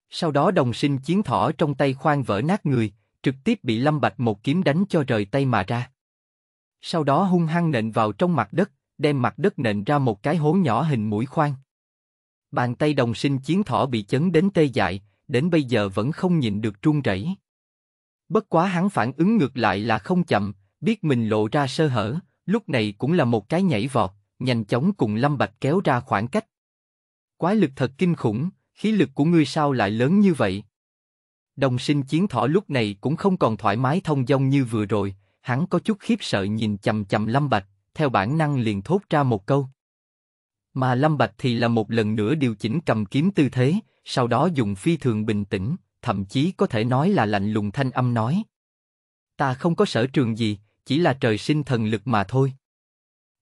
Sau đó đồng sinh chiến thỏ trong tay khoan vỡ nát người, trực tiếp bị Lâm Bạch một kiếm đánh cho rời tay mà ra. Sau đó hung hăng nện vào trong mặt đất, đem mặt đất nện ra một cái hố nhỏ hình mũi khoan. Bàn tay đồng sinh chiến thỏ bị chấn đến tê dại, đến bây giờ vẫn không nhịn được trung rẩy. Bất quá hắn phản ứng ngược lại là không chậm, biết mình lộ ra sơ hở, lúc này cũng là một cái nhảy vọt, nhanh chóng cùng Lâm Bạch kéo ra khoảng cách. Quái lực thật kinh khủng, khí lực của ngươi sao lại lớn như vậy? Đồng sinh chiến thỏ lúc này cũng không còn thoải mái thông dong như vừa rồi, hắn có chút khiếp sợ nhìn chầm chầm Lâm Bạch, theo bản năng liền thốt ra một câu. Mà Lâm Bạch thì là một lần nữa điều chỉnh cầm kiếm tư thế, sau đó dùng phi thường bình tĩnh, thậm chí có thể nói là lạnh lùng thanh âm nói. Ta không có sở trường gì, chỉ là trời sinh thần lực mà thôi.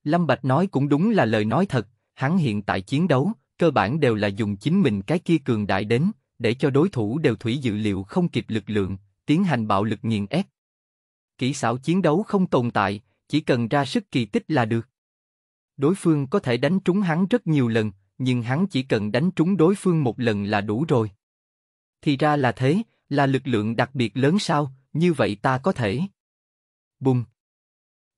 Lâm Bạch nói cũng đúng là lời nói thật, hắn hiện tại chiến đấu, cơ bản đều là dùng chính mình cái kia cường đại đến, để cho đối thủ đều thủy dự liệu không kịp lực lượng, tiến hành bạo lực nghiền ép. Kỹ xảo chiến đấu không tồn tại, chỉ cần ra sức kỳ tích là được. Đối phương có thể đánh trúng hắn rất nhiều lần, nhưng hắn chỉ cần đánh trúng đối phương một lần là đủ rồi. Thì ra là thế, là lực lượng đặc biệt lớn sao, như vậy ta có thể. Bùng!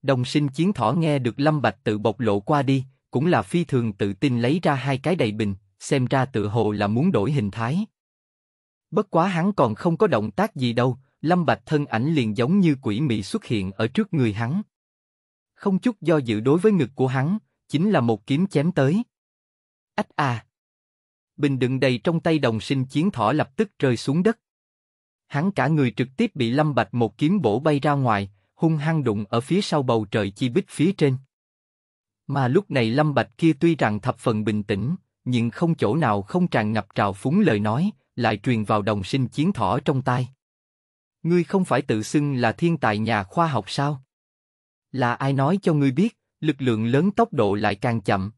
Đồng sinh chiến thỏ nghe được Lâm Bạch tự bộc lộ qua đi, cũng là phi thường tự tin lấy ra hai cái đầy bình, xem ra tự hồ là muốn đổi hình thái. Bất quá hắn còn không có động tác gì đâu, Lâm Bạch thân ảnh liền giống như quỷ mị xuất hiện ở trước người hắn. Không chút do dự đối với ngực của hắn, chính là một kiếm chém tới. Ách à! Bình đựng đầy trong tay đồng sinh chiến thỏ lập tức rơi xuống đất. Hắn cả người trực tiếp bị Lâm Bạch một kiếm bổ bay ra ngoài, hung hăng đụng ở phía sau bầu trời chi bích phía trên. Mà lúc này Lâm Bạch kia tuy rằng thập phần bình tĩnh, nhưng không chỗ nào không tràn ngập trào phúng lời nói, lại truyền vào đồng sinh chiến thỏ trong tai. Ngươi không phải tự xưng là thiên tài nhà khoa học sao? Là ai nói cho ngươi biết, lực lượng lớn tốc độ lại càng chậm?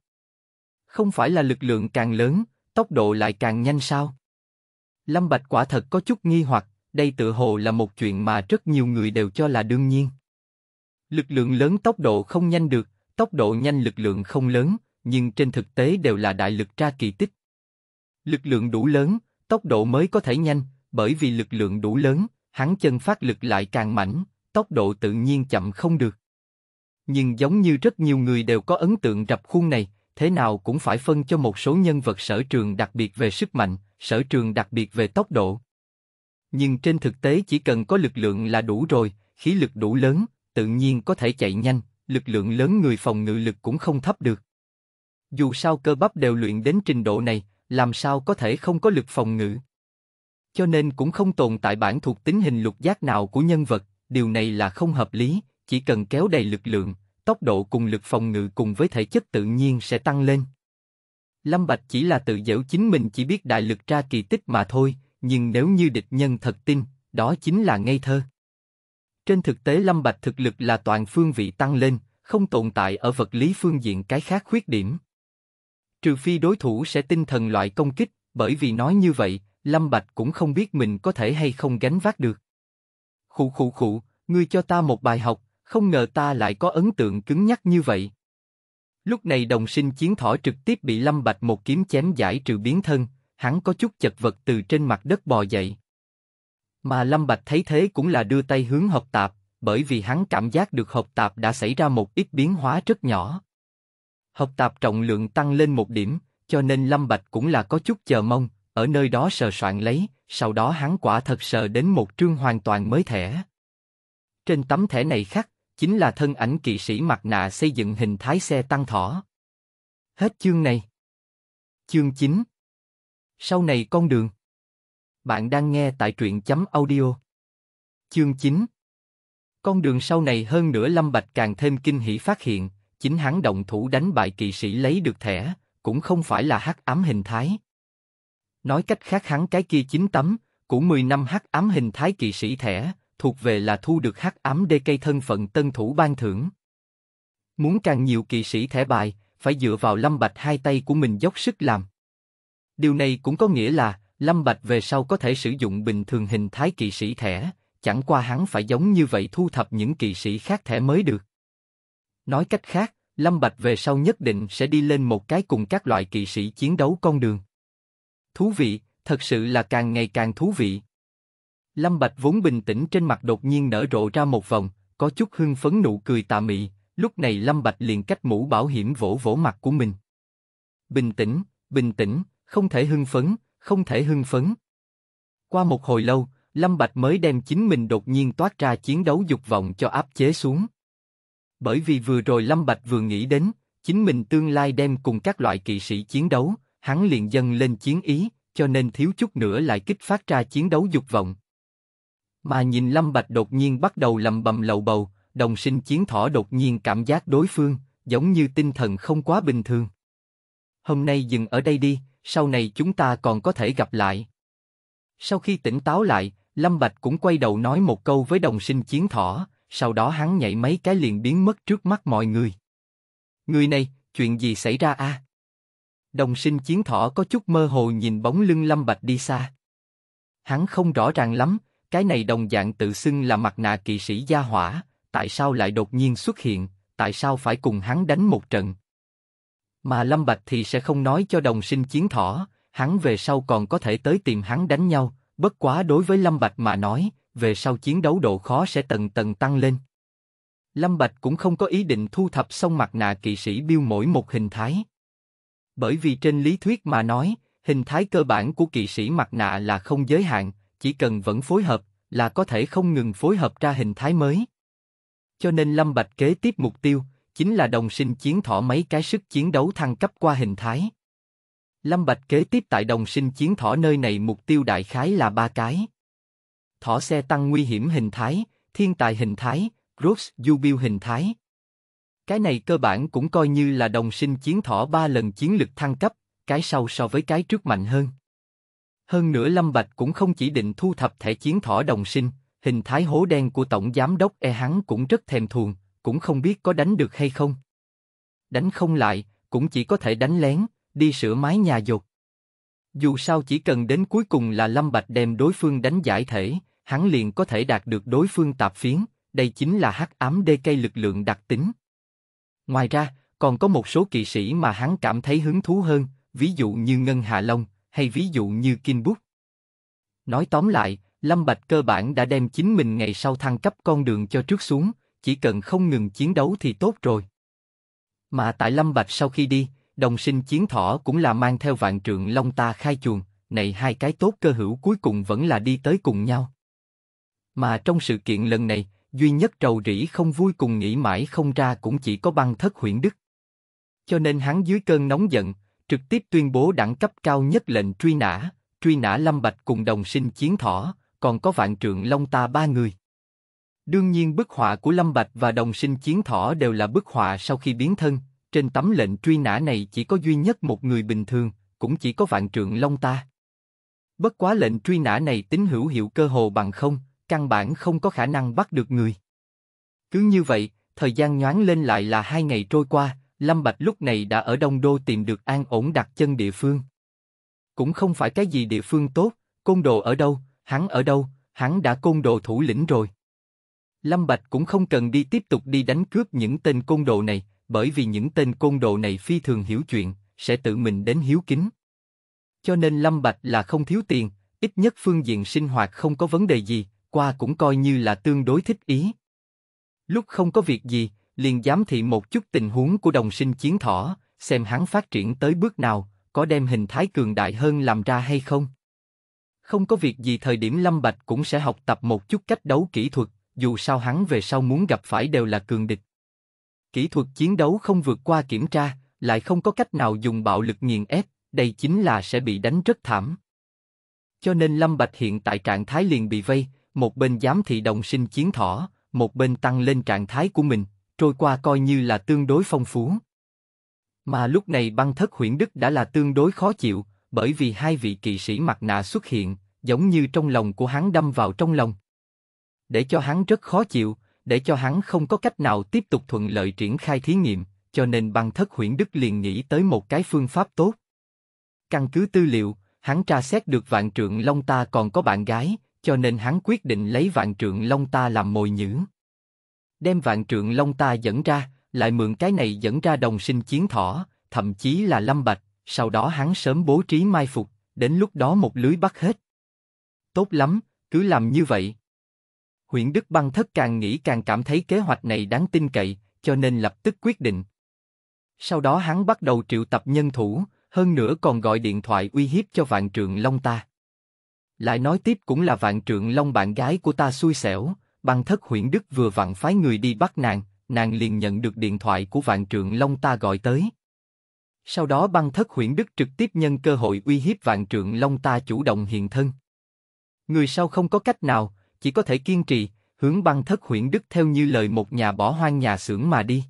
Không phải là lực lượng càng lớn, tốc độ lại càng nhanh sao? Lâm Bạch quả thật có chút nghi hoặc đây tự hồ là một chuyện mà rất nhiều người đều cho là đương nhiên. Lực lượng lớn tốc độ không nhanh được, tốc độ nhanh lực lượng không lớn, nhưng trên thực tế đều là đại lực ra kỳ tích. Lực lượng đủ lớn, tốc độ mới có thể nhanh, bởi vì lực lượng đủ lớn, hắn chân phát lực lại càng mạnh, tốc độ tự nhiên chậm không được. Nhưng giống như rất nhiều người đều có ấn tượng rập khuôn này, thế nào cũng phải phân cho một số nhân vật sở trường đặc biệt về sức mạnh, sở trường đặc biệt về tốc độ. Nhưng trên thực tế chỉ cần có lực lượng là đủ rồi, khí lực đủ lớn, tự nhiên có thể chạy nhanh, lực lượng lớn người phòng ngự lực cũng không thấp được. Dù sao cơ bắp đều luyện đến trình độ này, làm sao có thể không có lực phòng ngự. Cho nên cũng không tồn tại bản thuộc tính hình lục giác nào của nhân vật, điều này là không hợp lý, chỉ cần kéo đầy lực lượng, tốc độ cùng lực phòng ngự cùng với thể chất tự nhiên sẽ tăng lên. Lâm Bạch chỉ là tự giễu chính mình chỉ biết đại lực ra kỳ tích mà thôi, nhưng nếu như địch nhân thật tin, đó chính là ngây thơ. Trên thực tế Lâm Bạch thực lực là toàn phương vị tăng lên, không tồn tại ở vật lý phương diện cái khác khuyết điểm. Trừ phi đối thủ sẽ tinh thần loại công kích, bởi vì nói như vậy, Lâm Bạch cũng không biết mình có thể hay không gánh vác được. Khụ khụ khụ, ngươi cho ta một bài học, không ngờ ta lại có ấn tượng cứng nhắc như vậy. Lúc này đồng sinh chiến thỏ trực tiếp bị Lâm Bạch một kiếm chém giải trừ biến thân, hắn có chút chật vật từ trên mặt đất bò dậy. Mà Lâm Bạch thấy thế cũng là đưa tay hướng hợp tạp, bởi vì hắn cảm giác được hợp tạp đã xảy ra một ít biến hóa rất nhỏ. hợp tạp trọng lượng tăng lên một điểm, cho nên Lâm Bạch cũng là có chút chờ mong, ở nơi đó sờ soạn lấy, sau đó hắn quả thật sờ đến một trương hoàn toàn mới thẻ. Trên tấm thẻ này khắc, chính là thân ảnh kỵ sĩ mặt nạ xây dựng hình thái xe tăng thỏ. Hết chương này. Chương 9, sau này con đường. Bạn đang nghe tại truyện chấm audio. Chương 9 Con đường sau này hơn nữa Lâm Bạch càng thêm kinh hỉ phát hiện, chính hắn động thủ đánh bại kỵ sĩ lấy được thẻ, cũng không phải là hắc ám hình thái. Nói cách khác hắn cái kia chín tấm, của 10 năm hắc ám hình thái kỵ sĩ thẻ, thuộc về là thu được hắc ám đê cây thân phận tân thủ ban thưởng. Muốn càng nhiều kỵ sĩ thẻ bài, phải dựa vào Lâm Bạch hai tay của mình dốc sức làm. Điều này cũng có nghĩa là, Lâm Bạch về sau có thể sử dụng bình thường hình thái kỵ sĩ thẻ, chẳng qua hắn phải giống như vậy thu thập những kỵ sĩ khác thẻ mới được. Nói cách khác, Lâm Bạch về sau nhất định sẽ đi lên một cái cùng các loại kỵ sĩ chiến đấu con đường. Thú vị, thật sự là càng ngày càng thú vị. Lâm Bạch vốn bình tĩnh trên mặt đột nhiên nở rộ ra một vòng, có chút hưng phấn nụ cười tà mị, lúc này Lâm Bạch liền cách mũ bảo hiểm vỗ vỗ mặt của mình. Bình tĩnh, bình tĩnh, không thể hưng phấn, không thể hưng phấn. Qua một hồi lâu, Lâm Bạch mới đem chính mình đột nhiên toát ra chiến đấu dục vọng cho áp chế xuống. Bởi vì vừa rồi Lâm Bạch vừa nghĩ đến, chính mình tương lai đem cùng các loại kỵ sĩ chiến đấu, hắn liền dâng lên chiến ý, cho nên thiếu chút nữa lại kích phát ra chiến đấu dục vọng. Mà nhìn Lâm Bạch đột nhiên bắt đầu lầm bầm lầu bầu, đồng sinh chiến thỏ đột nhiên cảm giác đối phương, giống như tinh thần không quá bình thường. Hôm nay dừng ở đây đi, sau này chúng ta còn có thể gặp lại. Sau khi tỉnh táo lại, Lâm Bạch cũng quay đầu nói một câu với đồng sinh chiến thỏ, sau đó hắn nhảy mấy cái liền biến mất trước mắt mọi người. Người này, chuyện gì xảy ra a? À? Đồng sinh chiến thỏ có chút mơ hồ nhìn bóng lưng Lâm Bạch đi xa. Hắn không rõ ràng lắm, cái này đồng dạng tự xưng là mặt nạ kỵ sĩ gia hỏa, tại sao lại đột nhiên xuất hiện, tại sao phải cùng hắn đánh một trận, mà Lâm Bạch thì sẽ không nói cho đồng sinh chiến thỏ, hắn về sau còn có thể tới tìm hắn đánh nhau, bất quá đối với Lâm Bạch mà nói, về sau chiến đấu độ khó sẽ tầng tầng tăng lên. Lâm Bạch cũng không có ý định thu thập xong mặt nạ kỵ sĩ biêu mỗi một hình thái. Bởi vì trên lý thuyết mà nói, hình thái cơ bản của kỵ sĩ mặt nạ là không giới hạn, chỉ cần vẫn phối hợp, là có thể không ngừng phối hợp ra hình thái mới. Cho nên Lâm Bạch kế tiếp mục tiêu, chính là đồng sinh chiến thỏ mấy cái sức chiến đấu thăng cấp qua hình thái. Lâm Bạch kế tiếp tại đồng sinh chiến thỏ nơi này mục tiêu đại khái là ba cái. Thỏ xe tăng nguy hiểm hình thái, thiên tài hình thái, Gross du biêu hình thái. Cái này cơ bản cũng coi như là đồng sinh chiến thỏ ba lần chiến lực thăng cấp, cái sau so với cái trước mạnh hơn. Hơn nữa Lâm Bạch cũng không chỉ định thu thập thẻ chiến thỏ đồng sinh, hình thái hố đen của Tổng Giám đốc E hắn cũng rất thèm thuồng, cũng không biết có đánh được hay không. Đánh không lại, cũng chỉ có thể đánh lén, đi sửa mái nhà dột. Dù sao chỉ cần đến cuối cùng là Lâm Bạch đem đối phương đánh giải thể, hắn liền có thể đạt được đối phương tạp phiến, đây chính là hắc ám đê cây lực lượng đặc tính. Ngoài ra, còn có một số kỵ sĩ mà hắn cảm thấy hứng thú hơn, ví dụ như Ngân Hà Long, hay ví dụ như Kim Bút. Nói tóm lại, Lâm Bạch cơ bản đã đem chính mình ngày sau thăng cấp con đường cho trước xuống, chỉ cần không ngừng chiến đấu thì tốt rồi. Mà tại Lâm Bạch sau khi đi, đồng sinh chiến thỏ cũng là mang theo vạn trượng long ta khai chuồng, này hai cái tốt cơ hữu cuối cùng vẫn là đi tới cùng nhau. Mà trong sự kiện lần này, duy nhất trầu rỉ không vui cùng nghĩ mãi không ra cũng chỉ có băng thất huyện đức. Cho nên hắn dưới cơn nóng giận, trực tiếp tuyên bố đẳng cấp cao nhất lệnh truy nã, truy nã Lâm Bạch cùng đồng sinh chiến thỏ, còn có vạn trượng long ta ba người. Đương nhiên bức họa của Lâm Bạch và đồng sinh chiến thỏ đều là bức họa sau khi biến thân, trên tấm lệnh truy nã này chỉ có duy nhất một người bình thường, cũng chỉ có vạn trượng long ta. Bất quá lệnh truy nã này tính hữu hiệu cơ hồ bằng không, căn bản không có khả năng bắt được người. Cứ như vậy, thời gian nhoáng lên lại là hai ngày trôi qua, Lâm Bạch lúc này đã ở Đông Đô tìm được an ổn đặt chân địa phương. Cũng không phải cái gì địa phương tốt, côn đồ ở đâu, hắn ở đâu, hắn đã côn đồ thủ lĩnh rồi. Lâm Bạch cũng không cần đi tiếp tục đi đánh cướp những tên côn đồ này, bởi vì những tên côn đồ này phi thường hiểu chuyện, sẽ tự mình đến hiếu kính. Cho nên Lâm Bạch là không thiếu tiền, ít nhất phương diện sinh hoạt không có vấn đề gì, qua cũng coi như là tương đối thích ý. Lúc không có việc gì, liền giám thị một chút tình huống của đồng sinh chiến thỏ, xem hắn phát triển tới bước nào, có đem hình thái cường đại hơn làm ra hay không. Không có việc gì thời điểm Lâm Bạch cũng sẽ học tập một chút cách đấu kỹ thuật, dù sao hắn về sau muốn gặp phải đều là cường địch. Kỹ thuật chiến đấu không vượt qua kiểm tra, lại không có cách nào dùng bạo lực nghiền ép, đây chính là sẽ bị đánh rất thảm. Cho nên Lâm Bạch hiện tại trạng thái liền bị vây, một bên giám thị đồng sinh chiến thỏ, một bên tăng lên trạng thái của mình, trôi qua coi như là tương đối phong phú. Mà lúc này băng thất huyển đức đã là tương đối khó chịu, bởi vì hai vị kỵ sĩ mặt nạ xuất hiện, giống như trong lòng của hắn đâm vào trong lòng, để cho hắn rất khó chịu, để cho hắn không có cách nào tiếp tục thuận lợi triển khai thí nghiệm, cho nên băng thất huyễn đức liền nghĩ tới một cái phương pháp tốt. Căn cứ tư liệu, hắn tra xét được vạn trượng long ta còn có bạn gái, cho nên hắn quyết định lấy vạn trượng long ta làm mồi nhữ. Đem vạn trượng long ta dẫn ra, lại mượn cái này dẫn ra đồng sinh chiến thỏ, thậm chí là lâm bạch, sau đó hắn sớm bố trí mai phục, đến lúc đó một lưới bắt hết. Tốt lắm, cứ làm như vậy, huyện Đức Băng Thất càng nghĩ càng cảm thấy kế hoạch này đáng tin cậy, cho nên lập tức quyết định. Sau đó hắn bắt đầu triệu tập nhân thủ, hơn nữa còn gọi điện thoại uy hiếp cho Vạn Trượng Long ta. Lại nói tiếp cũng là Vạn Trượng Long bạn gái của ta xui xẻo, Băng Thất huyện Đức vừa vặn phái người đi bắt nàng, nàng liền nhận được điện thoại của Vạn Trượng Long ta gọi tới. Sau đó băng thất huyện Đức trực tiếp nhân cơ hội uy hiếp Vạn Trượng Long ta chủ động hiện thân. Người sau không có cách nào, chỉ có thể kiên trì, hướng băng thất huyện Đức theo như lời một nhà bỏ hoang nhà xưởng mà đi.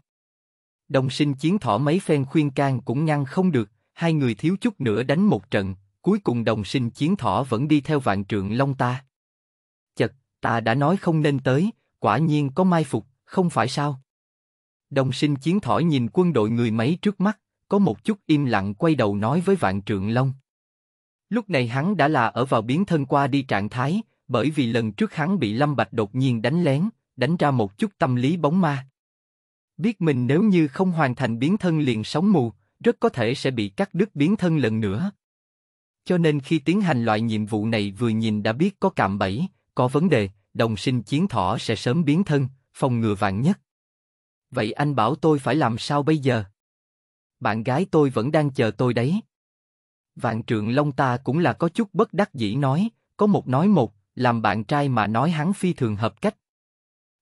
Đồng sinh chiến thỏ mấy phen khuyên can cũng ngăn không được, hai người thiếu chút nữa đánh một trận, cuối cùng đồng sinh chiến thỏ vẫn đi theo vạn trượng long ta. Chật, ta đã nói không nên tới, quả nhiên có mai phục, không phải sao? Đồng sinh chiến thỏ nhìn quân đội người mấy trước mắt, có một chút im lặng quay đầu nói với vạn trượng long. Lúc này hắn đã là ở vào biến thân qua đi trạng thái, bởi vì lần trước hắn bị Lâm Bạch đột nhiên đánh lén, đánh ra một chút tâm lý bóng ma. Biết mình nếu như không hoàn thành biến thân liền sống mù, rất có thể sẽ bị cắt đứt biến thân lần nữa. Cho nên khi tiến hành loại nhiệm vụ này vừa nhìn đã biết có cạm bẫy, có vấn đề, đồng sinh chiến thỏ sẽ sớm biến thân, phòng ngừa vạn nhất. Vậy anh bảo tôi phải làm sao bây giờ? Bạn gái tôi vẫn đang chờ tôi đấy. Vạn trượng long ta cũng là có chút bất đắc dĩ nói, có một nói một, làm bạn trai mà nói hắn phi thường hợp cách.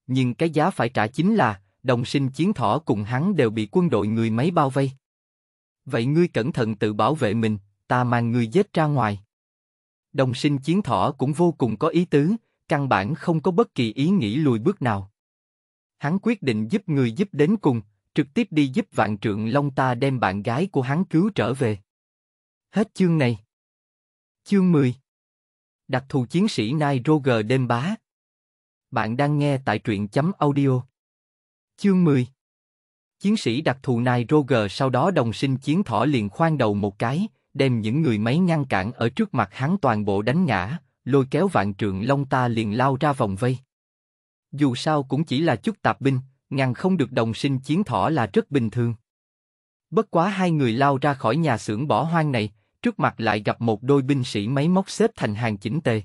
Nhưng cái giá phải trả chính là, đồng sinh chiến thỏ cùng hắn đều bị quân đội người mấy bao vây. Vậy ngươi cẩn thận tự bảo vệ mình, ta mang ngươi giết ra ngoài. Đồng sinh chiến thỏ cũng vô cùng có ý tứ, căn bản không có bất kỳ ý nghĩ lùi bước nào. Hắn quyết định giúp người giúp đến cùng, trực tiếp đi giúp vạn trượng long ta đem bạn gái của hắn cứu trở về. Hết chương này. Chương 10 Đặc thù chiến sĩ Nai Roger đêm bá. Bạn đang nghe tại truyện chấm audio. Chương 10 Chiến sĩ đặc thù Nai Roger sau đó đồng sinh chiến thỏ liền khoan đầu một cái, đem những người máy ngăn cản ở trước mặt hắn toàn bộ đánh ngã, lôi kéo vạn trượng long ta liền lao ra vòng vây. Dù sao cũng chỉ là chút tạp binh, ngăn không được đồng sinh chiến thỏ là rất bình thường. Bất quá hai người lao ra khỏi nhà xưởng bỏ hoang này, trước mặt lại gặp một đôi binh sĩ máy móc xếp thành hàng chỉnh tề.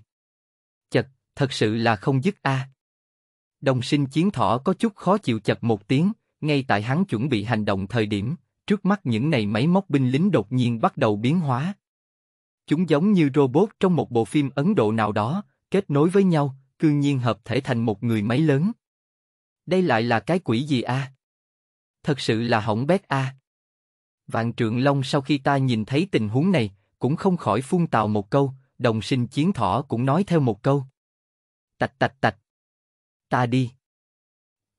Chật, thật sự là không dứt a. À. Đồng sinh chiến thỏ có chút khó chịu chật một tiếng, ngay tại hắn chuẩn bị hành động thời điểm, trước mắt những này máy móc binh lính đột nhiên bắt đầu biến hóa. Chúng giống như robot trong một bộ phim Ấn Độ nào đó, kết nối với nhau, cư nhiên hợp thể thành một người máy lớn. Đây lại là cái quỷ gì a? À? Thật sự là hỏng bét a. À. Vạn Trượng Long sau khi ta nhìn thấy tình huống này, cũng không khỏi phun tào một câu, đồng sinh chiến thỏ cũng nói theo một câu. Tạch tạch tạch. Ta đi.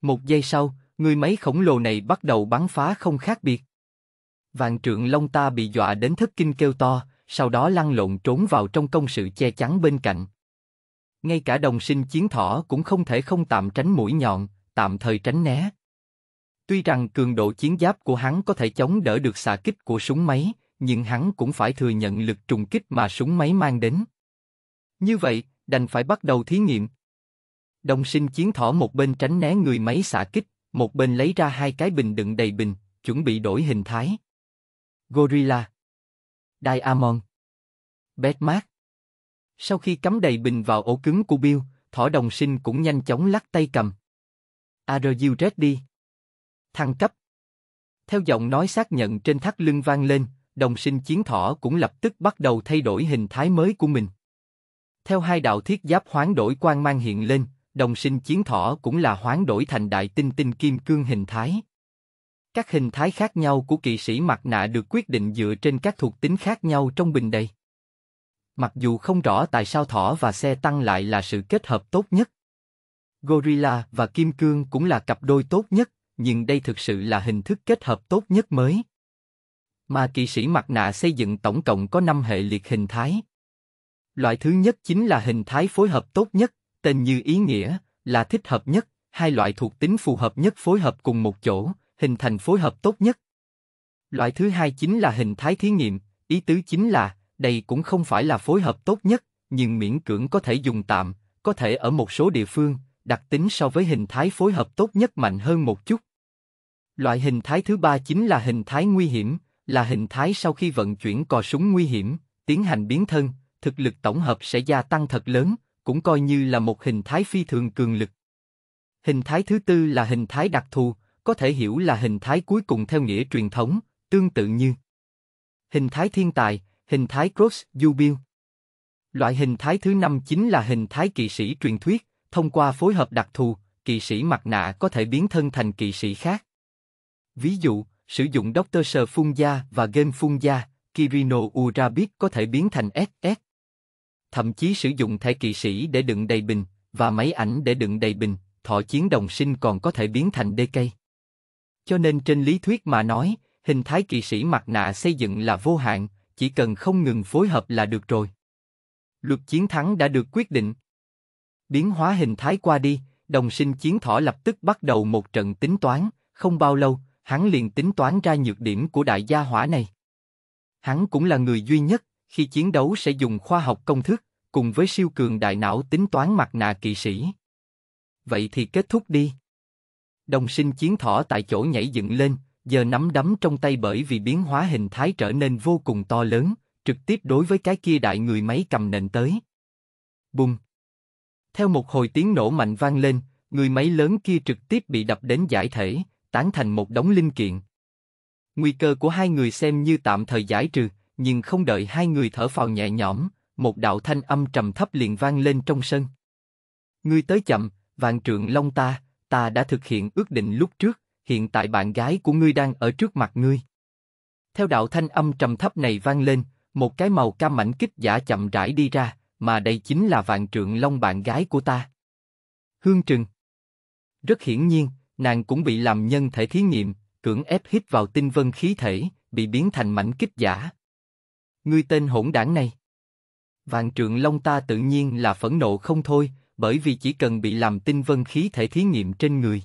Một giây sau, người máy khổng lồ này bắt đầu bắn phá không khác biệt. Vạn trượng long ta bị dọa đến thất kinh kêu to, sau đó lăn lộn trốn vào trong công sự che chắn bên cạnh. Ngay cả đồng sinh chiến thỏ cũng không thể không tạm tránh mũi nhọn, tạm thời tránh né. Tuy rằng cường độ chiến giáp của hắn có thể chống đỡ được xạ kích của súng máy, nhưng hắn cũng phải thừa nhận lực trùng kích mà súng máy mang đến. Như vậy, đành phải bắt đầu thí nghiệm. Đồng sinh chiến thỏ một bên tránh né người máy xạ kích, một bên lấy ra hai cái bình đựng đầy bình, chuẩn bị đổi hình thái. Gorilla Diamond Batman Sau khi cắm đầy bình vào ổ cứng của Bill, thỏ đồng sinh cũng nhanh chóng lắc tay cầm. Are you ready? thăng cấp. Theo giọng nói xác nhận trên thắt lưng vang lên, đồng sinh chiến thỏ cũng lập tức bắt đầu thay đổi hình thái mới của mình. Theo hai đạo thiết giáp hoán đổi quang mang hiện lên, đồng sinh chiến thỏ cũng là hoán đổi thành đại tinh tinh kim cương hình thái. Các hình thái khác nhau của kỵ sĩ mặt nạ được quyết định dựa trên các thuộc tính khác nhau trong bình đầy. Mặc dù không rõ tại sao thỏ và xe tăng lại là sự kết hợp tốt nhất. Gorilla và kim cương cũng là cặp đôi tốt nhất, nhưng đây thực sự là hình thức kết hợp tốt nhất mới. Mà kỵ sĩ mặt nạ xây dựng tổng cộng có 5 hệ liệt hình thái. Loại thứ nhất chính là hình thái phối hợp tốt nhất, tên như ý nghĩa, là thích hợp nhất, hai loại thuộc tính phù hợp nhất phối hợp cùng một chỗ, hình thành phối hợp tốt nhất. Loại thứ hai chính là hình thái thí nghiệm, ý tứ chính là, đây cũng không phải là phối hợp tốt nhất, nhưng miễn cưỡng có thể dùng tạm, có thể ở một số địa phương, đặc tính so với hình thái phối hợp tốt nhất mạnh hơn một chút. Loại hình thái thứ ba chính là hình thái nguy hiểm, là hình thái sau khi vận chuyển cò súng nguy hiểm, tiến hành biến thân, thực lực tổng hợp sẽ gia tăng thật lớn, cũng coi như là một hình thái phi thường cường lực. Hình thái thứ tư là hình thái đặc thù, có thể hiểu là hình thái cuối cùng theo nghĩa truyền thống, tương tự như hình thái thiên tài, hình thái cross du dubiel. Loại hình thái thứ năm chính là hình thái kỵ sĩ truyền thuyết, Thông qua phối hợp đặc thù, kỵ sĩ mặt nạ có thể biến thân thành kỵ sĩ khác. Ví dụ, sử dụng Dr. Sờ Funja và Game Funja, Kirino Urabit có thể biến thành SS. Thậm chí sử dụng thẻ kỵ sĩ để đựng đầy bình, và máy ảnh để đựng đầy bình, thọ chiến đồng sinh còn có thể biến thành DK. Cho nên trên lý thuyết mà nói, hình thái kỵ sĩ mặt nạ xây dựng là vô hạn, chỉ cần không ngừng phối hợp là được rồi. Luật chiến thắng đã được quyết định. Biến hóa hình thái qua đi, đồng sinh chiến thỏ lập tức bắt đầu một trận tính toán, không bao lâu, hắn liền tính toán ra nhược điểm của đại gia hỏa này. Hắn cũng là người duy nhất, khi chiến đấu sẽ dùng khoa học công thức, cùng với siêu cường đại não tính toán mặt nạ kỵ sĩ. Vậy thì kết thúc đi. Đồng sinh chiến thỏ tại chỗ nhảy dựng lên, giờ nắm đấm trong tay bởi vì biến hóa hình thái trở nên vô cùng to lớn, trực tiếp đối với cái kia đại người máy cầm nện tới. Bùng! Theo một hồi tiếng nổ mạnh vang lên, người máy lớn kia trực tiếp bị đập đến giải thể, tán thành một đống linh kiện. Nguy cơ của hai người xem như tạm thời giải trừ, nhưng không đợi hai người thở phào nhẹ nhõm, một đạo thanh âm trầm thấp liền vang lên trong sân. Ngươi tới chậm, vạn trượng long ta, ta đã thực hiện ước định lúc trước, hiện tại bạn gái của ngươi đang ở trước mặt ngươi. Theo đạo thanh âm trầm thấp này vang lên, một cái màu cam mảnh kích giả chậm rãi đi ra, mà đây chính là vạn trượng long bạn gái của ta. Hương Trừng. Rất hiển nhiên, nàng cũng bị làm nhân thể thí nghiệm, cưỡng ép hít vào tinh vân khí thể, bị biến thành mảnh kích giả. Ngươi tên hỗn đảng này. Vạn trượng long ta tự nhiên là phẫn nộ không thôi, bởi vì chỉ cần bị làm tinh vân khí thể thí nghiệm trên người.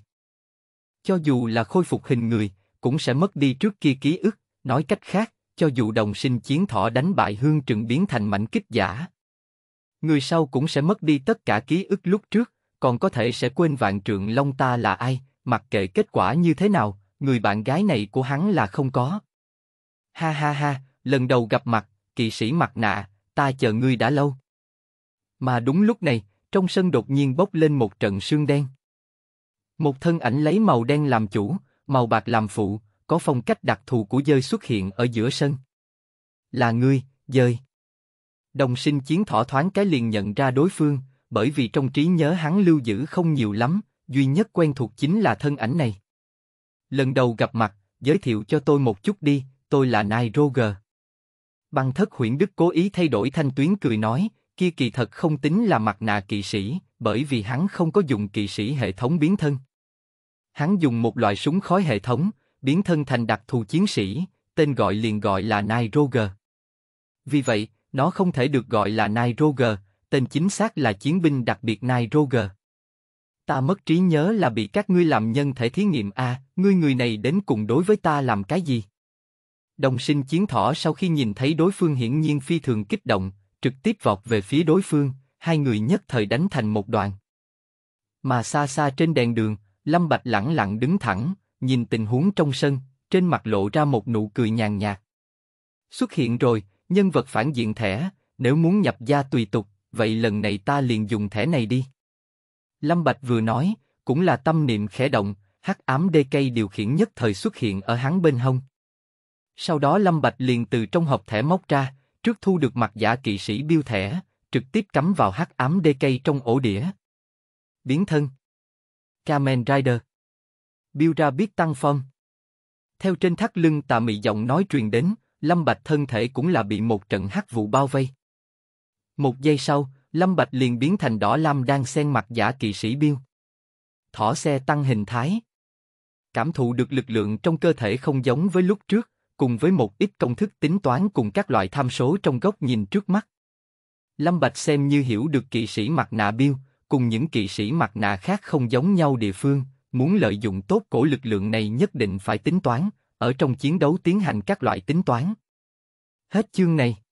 Cho dù là khôi phục hình người, cũng sẽ mất đi trước kia ký ức, nói cách khác, cho dù đồng sinh chiến thọ đánh bại hương trừng biến thành mảnh kích giả, người sau cũng sẽ mất đi tất cả ký ức lúc trước, còn có thể sẽ quên vạn trượng long ta là ai, mặc kệ kết quả như thế nào, người bạn gái này của hắn là không có. Ha ha ha, lần đầu gặp mặt, kỵ sĩ mặt nạ, ta chờ ngươi đã lâu. Mà đúng lúc này, trong sân đột nhiên bốc lên một trận sương đen. Một thân ảnh lấy màu đen làm chủ, màu bạc làm phụ, có phong cách đặc thù của dơi xuất hiện ở giữa sân. Là ngươi, dơi. Đồng sinh chiến thỏ thoáng cái liền nhận ra đối phương, bởi vì trong trí nhớ hắn lưu giữ không nhiều lắm, duy nhất quen thuộc chính là thân ảnh này. Lần đầu gặp mặt, giới thiệu cho tôi một chút đi, tôi là Nai Roger. Băng thất huyện Đức cố ý thay đổi thanh tuyến cười nói, kia kỳ thật không tính là mặt nạ kỵ sĩ, bởi vì hắn không có dùng kỵ sĩ hệ thống biến thân. Hắn dùng một loại súng khói hệ thống, biến thân thành đặc thù chiến sĩ, tên gọi liền gọi là Nai Roger. Vì vậy, nó không thể được gọi là Nile Roger, tên chính xác là chiến binh đặc biệt Nile Roger. Ta mất trí nhớ là bị các ngươi làm nhân thể thí nghiệm a, à, ngươi người này đến cùng đối với ta làm cái gì? Đồng sinh chiến thỏ sau khi nhìn thấy đối phương hiển nhiên phi thường kích động, trực tiếp vọt về phía đối phương, hai người nhất thời đánh thành một đoàn. Mà xa xa trên đèn đường, Lâm Bạch lặng lặng đứng thẳng, nhìn tình huống trong sân, trên mặt lộ ra một nụ cười nhàn nhạt. Xuất hiện rồi, nhân vật phản diện thẻ, nếu muốn nhập gia tùy tục, vậy lần này ta liền dùng thẻ này đi. Lâm Bạch vừa nói, cũng là tâm niệm khẽ động, hắc ám đê cây điều khiển nhất thời xuất hiện ở hắn bên hông. Sau đó Lâm Bạch liền từ trong hộp thẻ móc ra, trước thu được mặt giả kỵ sĩ biêu thẻ, trực tiếp cắm vào hắc ám đê cây trong ổ đĩa. Biến thân Kamen Rider biêu ra biết tăng phong. Theo trên thắt lưng tà mị giọng nói truyền đến, Lâm Bạch thân thể cũng là bị một trận hắc vụ bao vây. Một giây sau, Lâm Bạch liền biến thành đỏ lam đang xen mặt giả kỵ sĩ biêu. Thỏ xe tăng hình thái. Cảm thụ được lực lượng trong cơ thể không giống với lúc trước, cùng với một ít công thức tính toán cùng các loại tham số trong góc nhìn trước mắt. Lâm Bạch xem như hiểu được kỵ sĩ mặt nạ biêu, cùng những kỵ sĩ mặt nạ khác không giống nhau địa phương, muốn lợi dụng tốt cổ lực lượng này nhất định phải tính toán, ở trong chiến đấu tiến hành các loại tính toán. Hết chương này.